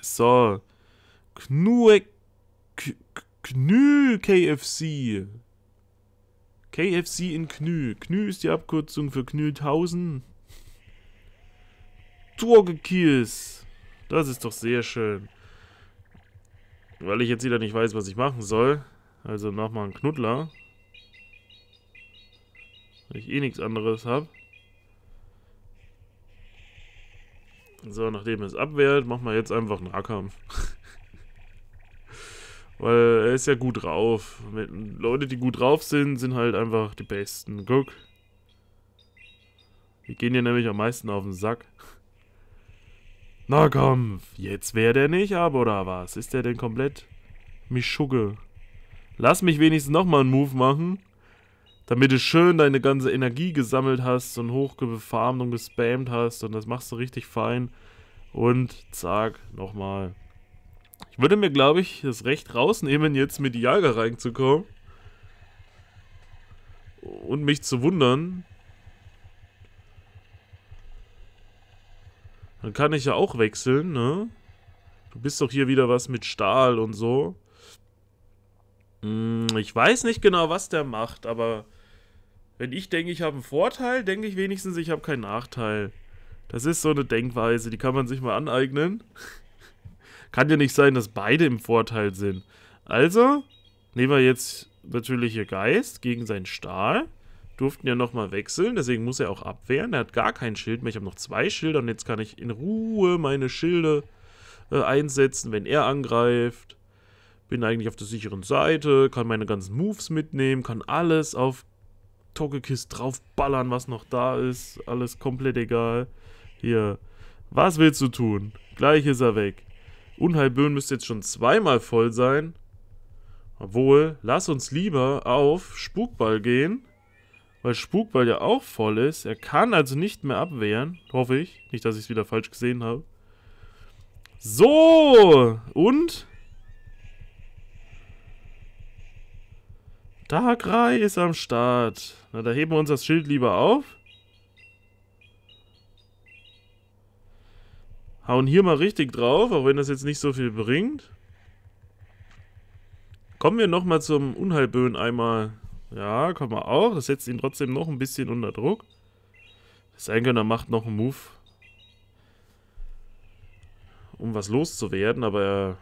So. Knueck. Knü KFC. KFC in Knü. Knü ist die Abkürzung für Knüthausen. Torgekies. Das ist doch sehr schön. Weil ich jetzt wieder nicht weiß, was ich machen soll. Also mach mal einen Knuddler. Weil ich eh nichts anderes habe. So, nachdem es abwehrt, machen wir jetzt einfach einen Nahkampf. (laughs) Weil er ist ja gut drauf. Leute, die gut drauf sind, sind halt einfach die Besten. Guck. Die gehen dir nämlich am meisten auf den Sack. Na komm, jetzt wär der nicht ab, oder was? Ist der denn komplett Mischugge? Lass mich wenigstens nochmal einen Move machen, damit du schön deine ganze Energie gesammelt hast und hochgefarmt und gespammt hast und das machst du richtig fein. Und zack, nochmal. Ich würde mir, glaube ich, das Recht rausnehmen, jetzt mit Jager reinzukommen. Und mich zu wundern. Dann kann ich ja auch wechseln, ne? Du bist doch hier wieder was mit Stahl und so. Hm, ich weiß nicht genau, was der macht, aber wenn ich denke, ich habe einen Vorteil, denke ich wenigstens, ich habe keinen Nachteil. Das ist so eine Denkweise, die kann man sich mal aneignen. Kann ja nicht sein, dass beide im Vorteil sind. Also nehmen wir jetzt natürlich hier Geist gegen seinen Stahl. Durften ja nochmal wechseln, deswegen muss er auch abwehren. Er hat gar kein Schild mehr. Ich habe noch zwei Schilder und jetzt kann ich in Ruhe meine Schilde äh, einsetzen, wenn er angreift. Bin eigentlich auf der sicheren Seite, kann meine ganzen Moves mitnehmen, kann alles auf Togekiss draufballern, was noch da ist. Alles komplett egal. Hier. Was willst du tun? Gleich ist er weg. Unheilböen müsste jetzt schon zweimal voll sein. Obwohl, lass uns lieber auf Spukball gehen. Weil Spukball ja auch voll ist. Er kann also nicht mehr abwehren. Hoffe ich. Nicht, dass ich es wieder falsch gesehen habe. So. Und? Darkrai ist am Start. Na, da heben wir uns das Schild lieber auf. Hauen hier mal richtig drauf, auch wenn das jetzt nicht so viel bringt. Kommen wir nochmal zum Unheilböen einmal. Ja, kommen wir auch. Das setzt ihn trotzdem noch ein bisschen unter Druck. Das Eingönner macht noch einen Move. Um was loszuwerden, aber... er...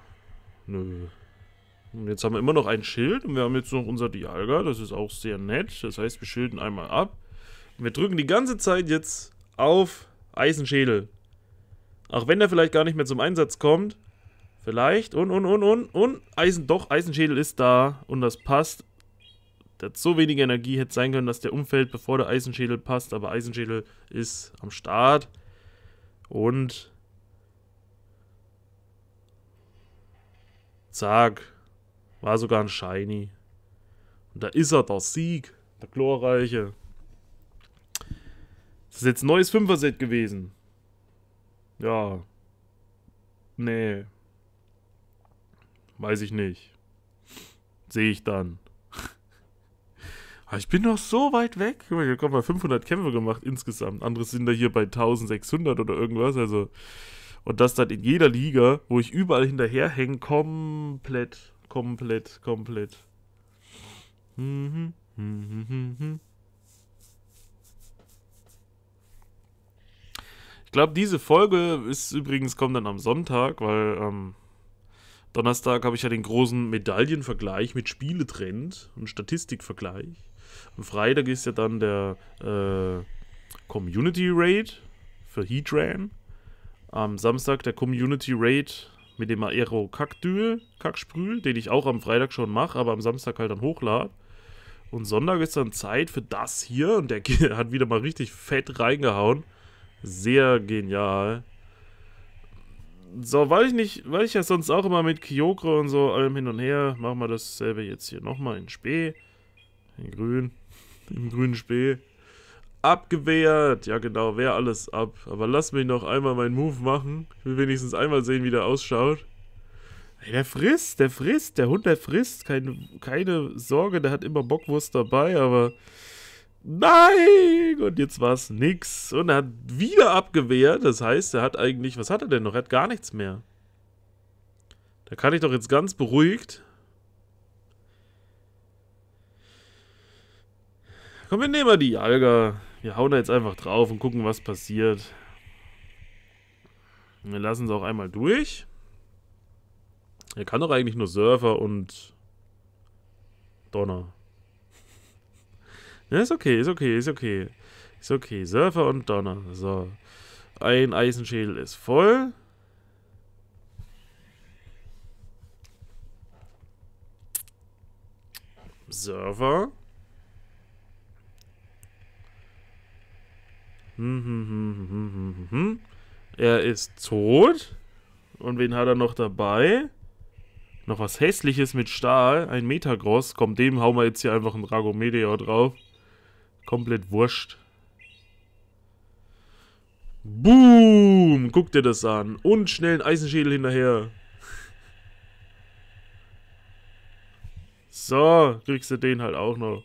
Nö. Und jetzt haben wir immer noch ein Schild und wir haben jetzt noch unser Dialga. Das ist auch sehr nett. Das heißt, wir schilden einmal ab. Und wir drücken die ganze Zeit jetzt auf Eisenschädel. Auch wenn der vielleicht gar nicht mehr zum Einsatz kommt. Vielleicht. Und, und, und, und, und. Eisen, doch, Eisenschädel ist da. Und das passt. Der hat so wenig Energie hätte sein können, dass der umfällt, bevor der Eisenschädel passt. Aber Eisenschädel ist am Start. Und. Zack. War sogar ein Shiny. Und da ist er, der Sieg. Der glorreiche. Das ist jetzt ein neues Fünfer-Set gewesen. Ja. Nee. Weiß ich nicht. Sehe ich dann. Ah, ich bin noch so weit weg. Guck mal, ich habe mal 500 Kämpfe gemacht insgesamt. Andere sind da hier bei 1600 oder irgendwas. Also und das dann in jeder Liga, wo ich überall hinterherhänge, komplett, komplett, komplett. Mhm. Mhm. Mhm. mhm, mhm. Ich glaube, diese Folge ist übrigens, kommt dann am Sonntag, weil ähm, Donnerstag habe ich ja den großen Medaillenvergleich mit Spieletrend und Statistikvergleich. Am Freitag ist ja dann der äh, Community Raid für Heatran. Am Samstag der Community Raid mit dem Aero Kackdüel, Kacksprühl, den ich auch am Freitag schon mache, aber am Samstag halt dann hochlade. Und Sonntag ist dann Zeit für das hier und der (laughs) hat wieder mal richtig fett reingehauen. Sehr genial. So, weil ich nicht, weil ich ja sonst auch immer mit Kyokre und so allem hin und her, machen wir dasselbe jetzt hier nochmal in Spee. In grün. (laughs) Im grünen Spee. Abgewehrt. Ja genau, wehr alles ab. Aber lass mich noch einmal meinen Move machen. Ich will wenigstens einmal sehen, wie der ausschaut. Hey, der frisst, der frisst, der Hund, der frisst. Keine, keine Sorge, der hat immer Bockwurst dabei, aber nein! Und jetzt war es nix. Und er hat wieder abgewehrt. Das heißt, er hat eigentlich, was hat er denn noch? Er hat gar nichts mehr. Da kann ich doch jetzt ganz beruhigt. Komm, wir nehmen mal die Alga. Wir hauen da jetzt einfach drauf und gucken, was passiert. Wir lassen es auch einmal durch. Er kann doch eigentlich nur Surfer und Donner. Ja, ist okay, ist okay, ist okay. Ist okay. Surfer und Donner. So. Ein Eisenschädel ist voll. Surfer. Hm, hm, hm, er ist tot. Und wen hat er noch dabei? Noch was Hässliches mit Stahl. Ein Metagross. Komm, dem hauen wir jetzt hier einfach einen Dragomedeor drauf. Komplett wurscht. Boom! Guck dir das an. Und schnell einen Eisenschädel hinterher. So, kriegst du den halt auch noch.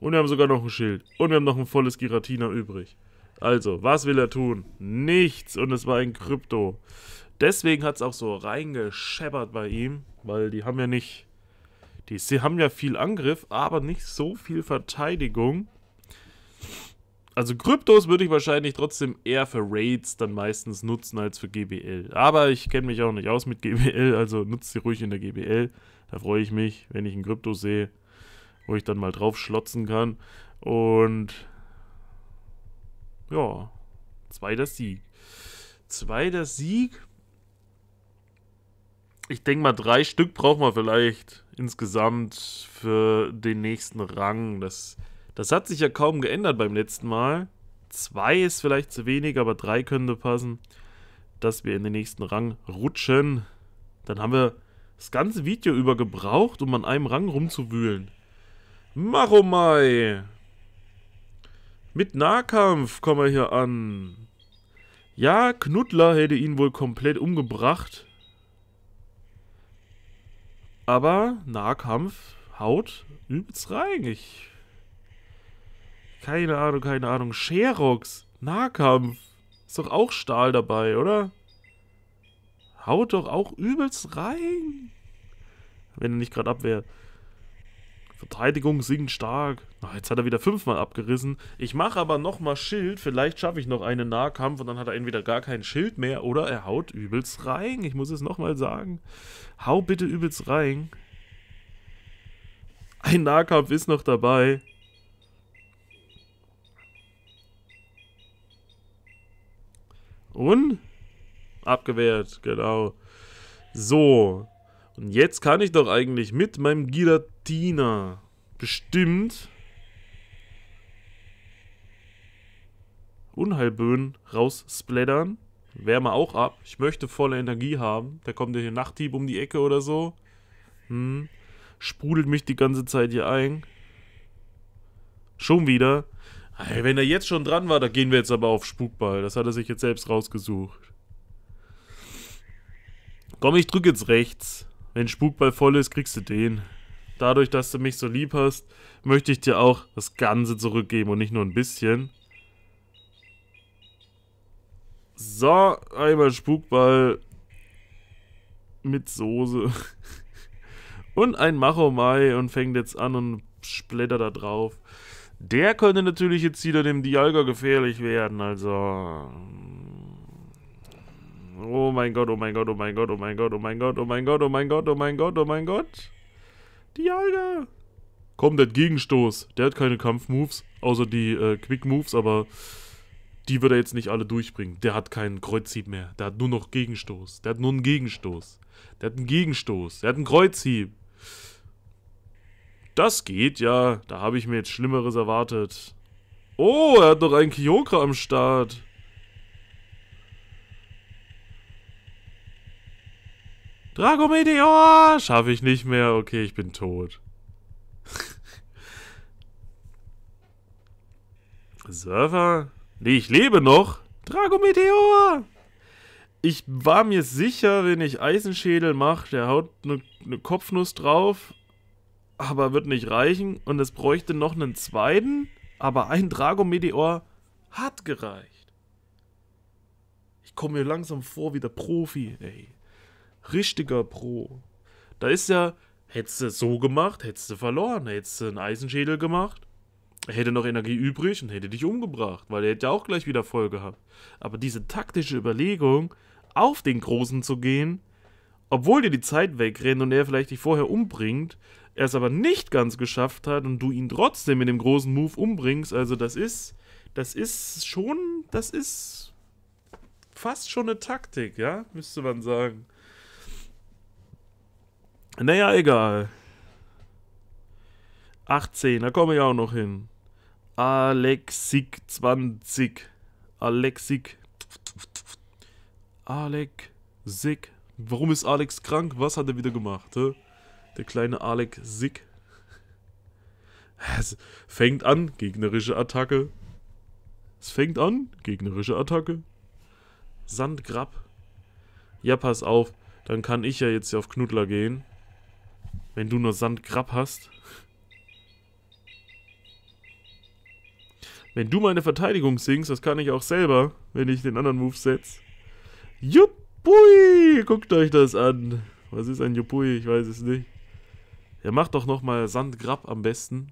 Und wir haben sogar noch ein Schild. Und wir haben noch ein volles Giratina übrig. Also, was will er tun? Nichts. Und es war ein Krypto. Deswegen hat es auch so reingescheppert bei ihm. Weil die haben ja nicht die haben ja viel Angriff, aber nicht so viel Verteidigung. Also Kryptos würde ich wahrscheinlich trotzdem eher für Raids dann meistens nutzen als für GBL. Aber ich kenne mich auch nicht aus mit GBL, also nutze sie ruhig in der GBL. Da freue ich mich, wenn ich ein Krypto sehe, wo ich dann mal drauf schlotzen kann. Und ja, zweiter Sieg. Zweiter Sieg. Ich denke mal, drei Stück brauchen wir vielleicht insgesamt für den nächsten Rang. Das, das hat sich ja kaum geändert beim letzten Mal. Zwei ist vielleicht zu wenig, aber drei könnte passen, dass wir in den nächsten Rang rutschen. Dann haben wir das ganze Video über gebraucht, um an einem Rang rumzuwühlen. Maromai! Mit Nahkampf kommen wir hier an. Ja, Knuddler hätte ihn wohl komplett umgebracht. Aber Nahkampf haut übelst rein. Ich. Keine Ahnung, keine Ahnung. Sherox. Nahkampf. Ist doch auch Stahl dabei, oder? Haut doch auch übelst rein. Wenn er nicht gerade ab Verteidigung sinkt stark. Ach, jetzt hat er wieder fünfmal abgerissen. Ich mache aber nochmal Schild. Vielleicht schaffe ich noch einen Nahkampf und dann hat er entweder gar kein Schild mehr oder er haut übelst rein. Ich muss es nochmal sagen. Hau bitte übelst rein. Ein Nahkampf ist noch dabei. Und? Abgewehrt, genau. So. Und jetzt kann ich doch eigentlich mit meinem Giratina bestimmt Unheilböen raussplattern. Wärme auch ab. Ich möchte volle Energie haben. Da kommt ja hier Nachthieb um die Ecke oder so. Hm. Sprudelt mich die ganze Zeit hier ein. Schon wieder. wenn er jetzt schon dran war, da gehen wir jetzt aber auf Spukball. Das hat er sich jetzt selbst rausgesucht. Komm, ich drücke jetzt rechts. Wenn Spukball voll ist, kriegst du den. Dadurch, dass du mich so lieb hast, möchte ich dir auch das Ganze zurückgeben und nicht nur ein bisschen. So, einmal Spukball mit Soße. (laughs) Und ein Machomai und fängt jetzt an und splittert da drauf. Der könnte natürlich jetzt wieder dem Dialga gefährlich werden, also Oh mein Gott, oh mein Gott, oh mein Gott, oh mein Gott, oh mein Gott, oh mein Gott, oh mein Gott, oh mein Gott, oh mein Gott. Die Alga. Komm, der Gegenstoß. Der hat keine Kampfmoves, außer die äh, Quick-Moves, aber die wird er jetzt nicht alle durchbringen. Der hat keinen Kreuzhieb mehr. Der hat nur noch Gegenstoß. Der hat nur einen Gegenstoß. Der hat einen Gegenstoß. Der hat einen Kreuzhieb. Das geht ja. Da habe ich mir jetzt Schlimmeres erwartet. Oh, er hat noch einen Kyokra am Start. Drago Meteor! Schaffe ich nicht mehr. Okay, ich bin tot. Server? Nee, ich lebe noch. Drago Meteor! Ich war mir sicher, wenn ich Eisenschädel mache, der haut eine ne Kopfnuss drauf, aber wird nicht reichen. Und es bräuchte noch einen zweiten, aber ein Drago Meteor hat gereicht. Ich komme mir langsam vor wie der Profi, ey richtiger Pro. Da ist ja, hättest du es so gemacht, hättest du verloren, hättest du einen Eisenschädel gemacht, hätte noch Energie übrig und hätte dich umgebracht, weil er hätte ja auch gleich wieder voll gehabt. Aber diese taktische Überlegung, auf den Großen zu gehen, obwohl dir die Zeit wegrennt und er vielleicht dich vorher umbringt, er es aber nicht ganz geschafft hat und du ihn trotzdem mit dem großen Move umbringst, also das ist, das ist schon, das ist fast schon eine Taktik, ja, müsste man sagen. Naja, egal. 18, da komme ich auch noch hin. Alexik 20. Alexik. Alexik. Warum ist Alex krank? Was hat er wieder gemacht? He? Der kleine Alexik. Es fängt an, gegnerische Attacke. Es fängt an, gegnerische Attacke. Sandgrab. Ja, pass auf. Dann kann ich ja jetzt hier auf Knuddler gehen wenn du nur Sandgrab hast. Wenn du meine Verteidigung singst, das kann ich auch selber, wenn ich den anderen Move setze. Juppui! Guckt euch das an. Was ist ein Juppui? Ich weiß es nicht. Ja, macht doch nochmal Sandgrab am besten.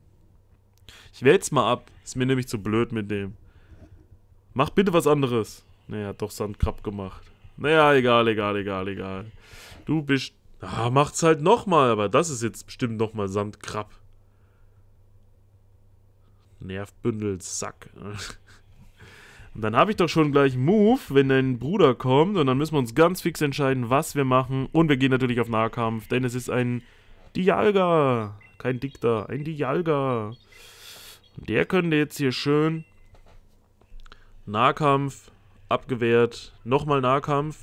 Ich wähl's mal ab. Ist mir nämlich zu blöd mit dem. Mach bitte was anderes. Naja, hat doch Sandkrab gemacht. Naja, egal, egal, egal, egal. Du bist Ah, macht's halt nochmal, aber das ist jetzt bestimmt nochmal Sandkrab. Nervbündel, Sack. (laughs) Und dann habe ich doch schon gleich Move, wenn dein Bruder kommt. Und dann müssen wir uns ganz fix entscheiden, was wir machen. Und wir gehen natürlich auf Nahkampf, denn es ist ein Dialga. Kein Dikter, ein Dialga. Und der könnte jetzt hier schön Nahkampf abgewehrt. Nochmal Nahkampf.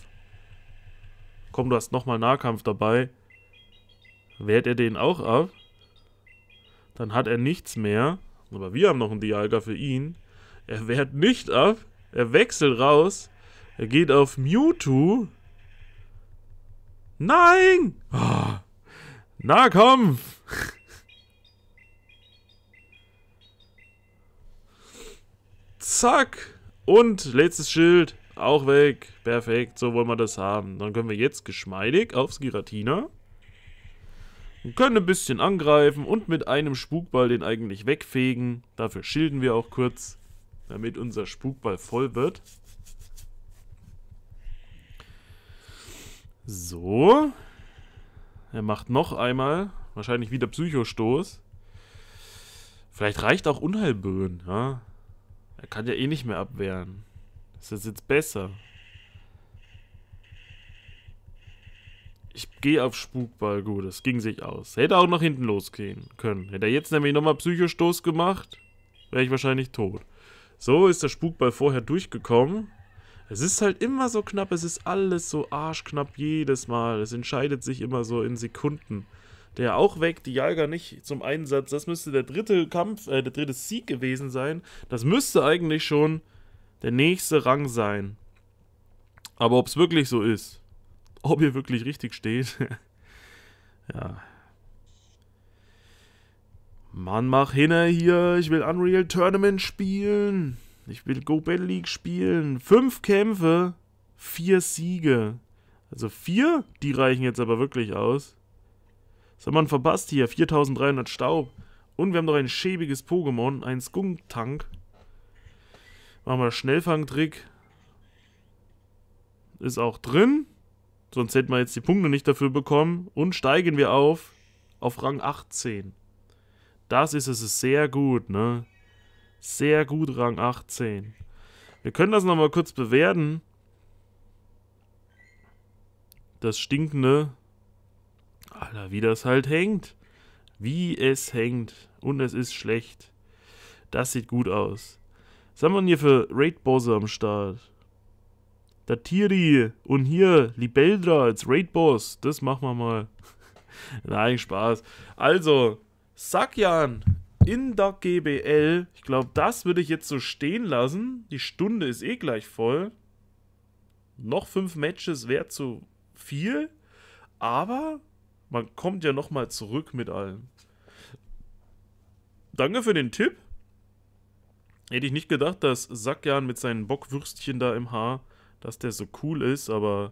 Komm, du hast nochmal Nahkampf dabei. Wehrt er den auch ab, dann hat er nichts mehr. Aber wir haben noch einen Dialga für ihn. Er wehrt nicht ab. Er wechselt raus. Er geht auf Mewtwo. Nein! Oh. Nahkampf! (laughs) Zack! Und letztes Schild. Auch weg. Perfekt, so wollen wir das haben. Dann können wir jetzt geschmeidig aufs Giratina. Und können ein bisschen angreifen und mit einem Spukball den eigentlich wegfegen. Dafür schilden wir auch kurz, damit unser Spukball voll wird. So. Er macht noch einmal. Wahrscheinlich wieder Psychostoß. Vielleicht reicht auch Unheilböen, ja. Er kann ja eh nicht mehr abwehren. Ist das jetzt besser? Ich gehe auf Spukball. Gut, es ging sich aus. Hätte auch nach hinten losgehen können. Hätte er jetzt nämlich nochmal Psychostoß gemacht, wäre ich wahrscheinlich tot. So ist der Spukball vorher durchgekommen. Es ist halt immer so knapp, es ist alles so arschknapp jedes Mal. Es entscheidet sich immer so in Sekunden. Der auch weg, die Jäger nicht zum Einsatz. Das müsste der dritte Kampf, äh, der dritte Sieg gewesen sein. Das müsste eigentlich schon der nächste Rang sein. Aber ob es wirklich so ist, ob ihr wirklich richtig steht, (laughs) ja. Mann, mach hinne hier, ich will Unreal Tournament spielen. Ich will Go Battle League spielen. Fünf Kämpfe, vier Siege. Also vier, die reichen jetzt aber wirklich aus. Was haben wir verpasst hier? 4300 Staub. Und wir haben doch ein schäbiges Pokémon, ein Skunk-Tank. Machen wir Schnellfangtrick. Ist auch drin. Sonst hätten wir jetzt die Punkte nicht dafür bekommen. Und steigen wir auf auf Rang 18. Das ist es sehr gut, ne? Sehr gut, Rang 18. Wir können das nochmal kurz bewerten. Das stinkende... Alter, wie das halt hängt. Wie es hängt. Und es ist schlecht. Das sieht gut aus. Was haben wir denn hier für Raid-Bosse am Start? Datiri und hier Libeldra als Raid-Boss. Das machen wir mal. (laughs) Nein, Spaß. Also, Sakyan in der GBL. Ich glaube, das würde ich jetzt so stehen lassen. Die Stunde ist eh gleich voll. Noch fünf Matches wäre zu viel. Aber man kommt ja nochmal zurück mit allem. Danke für den Tipp. Hätte ich nicht gedacht, dass Sakyan mit seinen Bockwürstchen da im Haar, dass der so cool ist, aber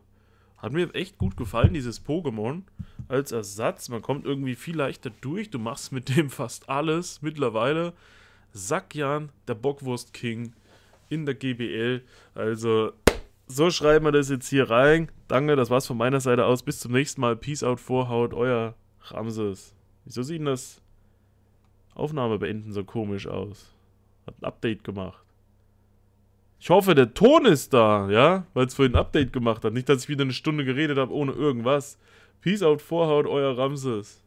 hat mir echt gut gefallen, dieses Pokémon als Ersatz. Man kommt irgendwie viel leichter durch. Du machst mit dem fast alles mittlerweile. Sakyan, der Bockwurst King in der GBL. Also, so schreiben wir das jetzt hier rein. Danke, das war's von meiner Seite aus. Bis zum nächsten Mal. Peace out, Vorhaut, euer Ramses. Wieso sieht denn das Aufnahme beenden so komisch aus? Hab ein Update gemacht. Ich hoffe, der Ton ist da, ja? Weil es vorhin ein Update gemacht hat. Nicht, dass ich wieder eine Stunde geredet habe ohne irgendwas. Peace out, Vorhaut, euer Ramses.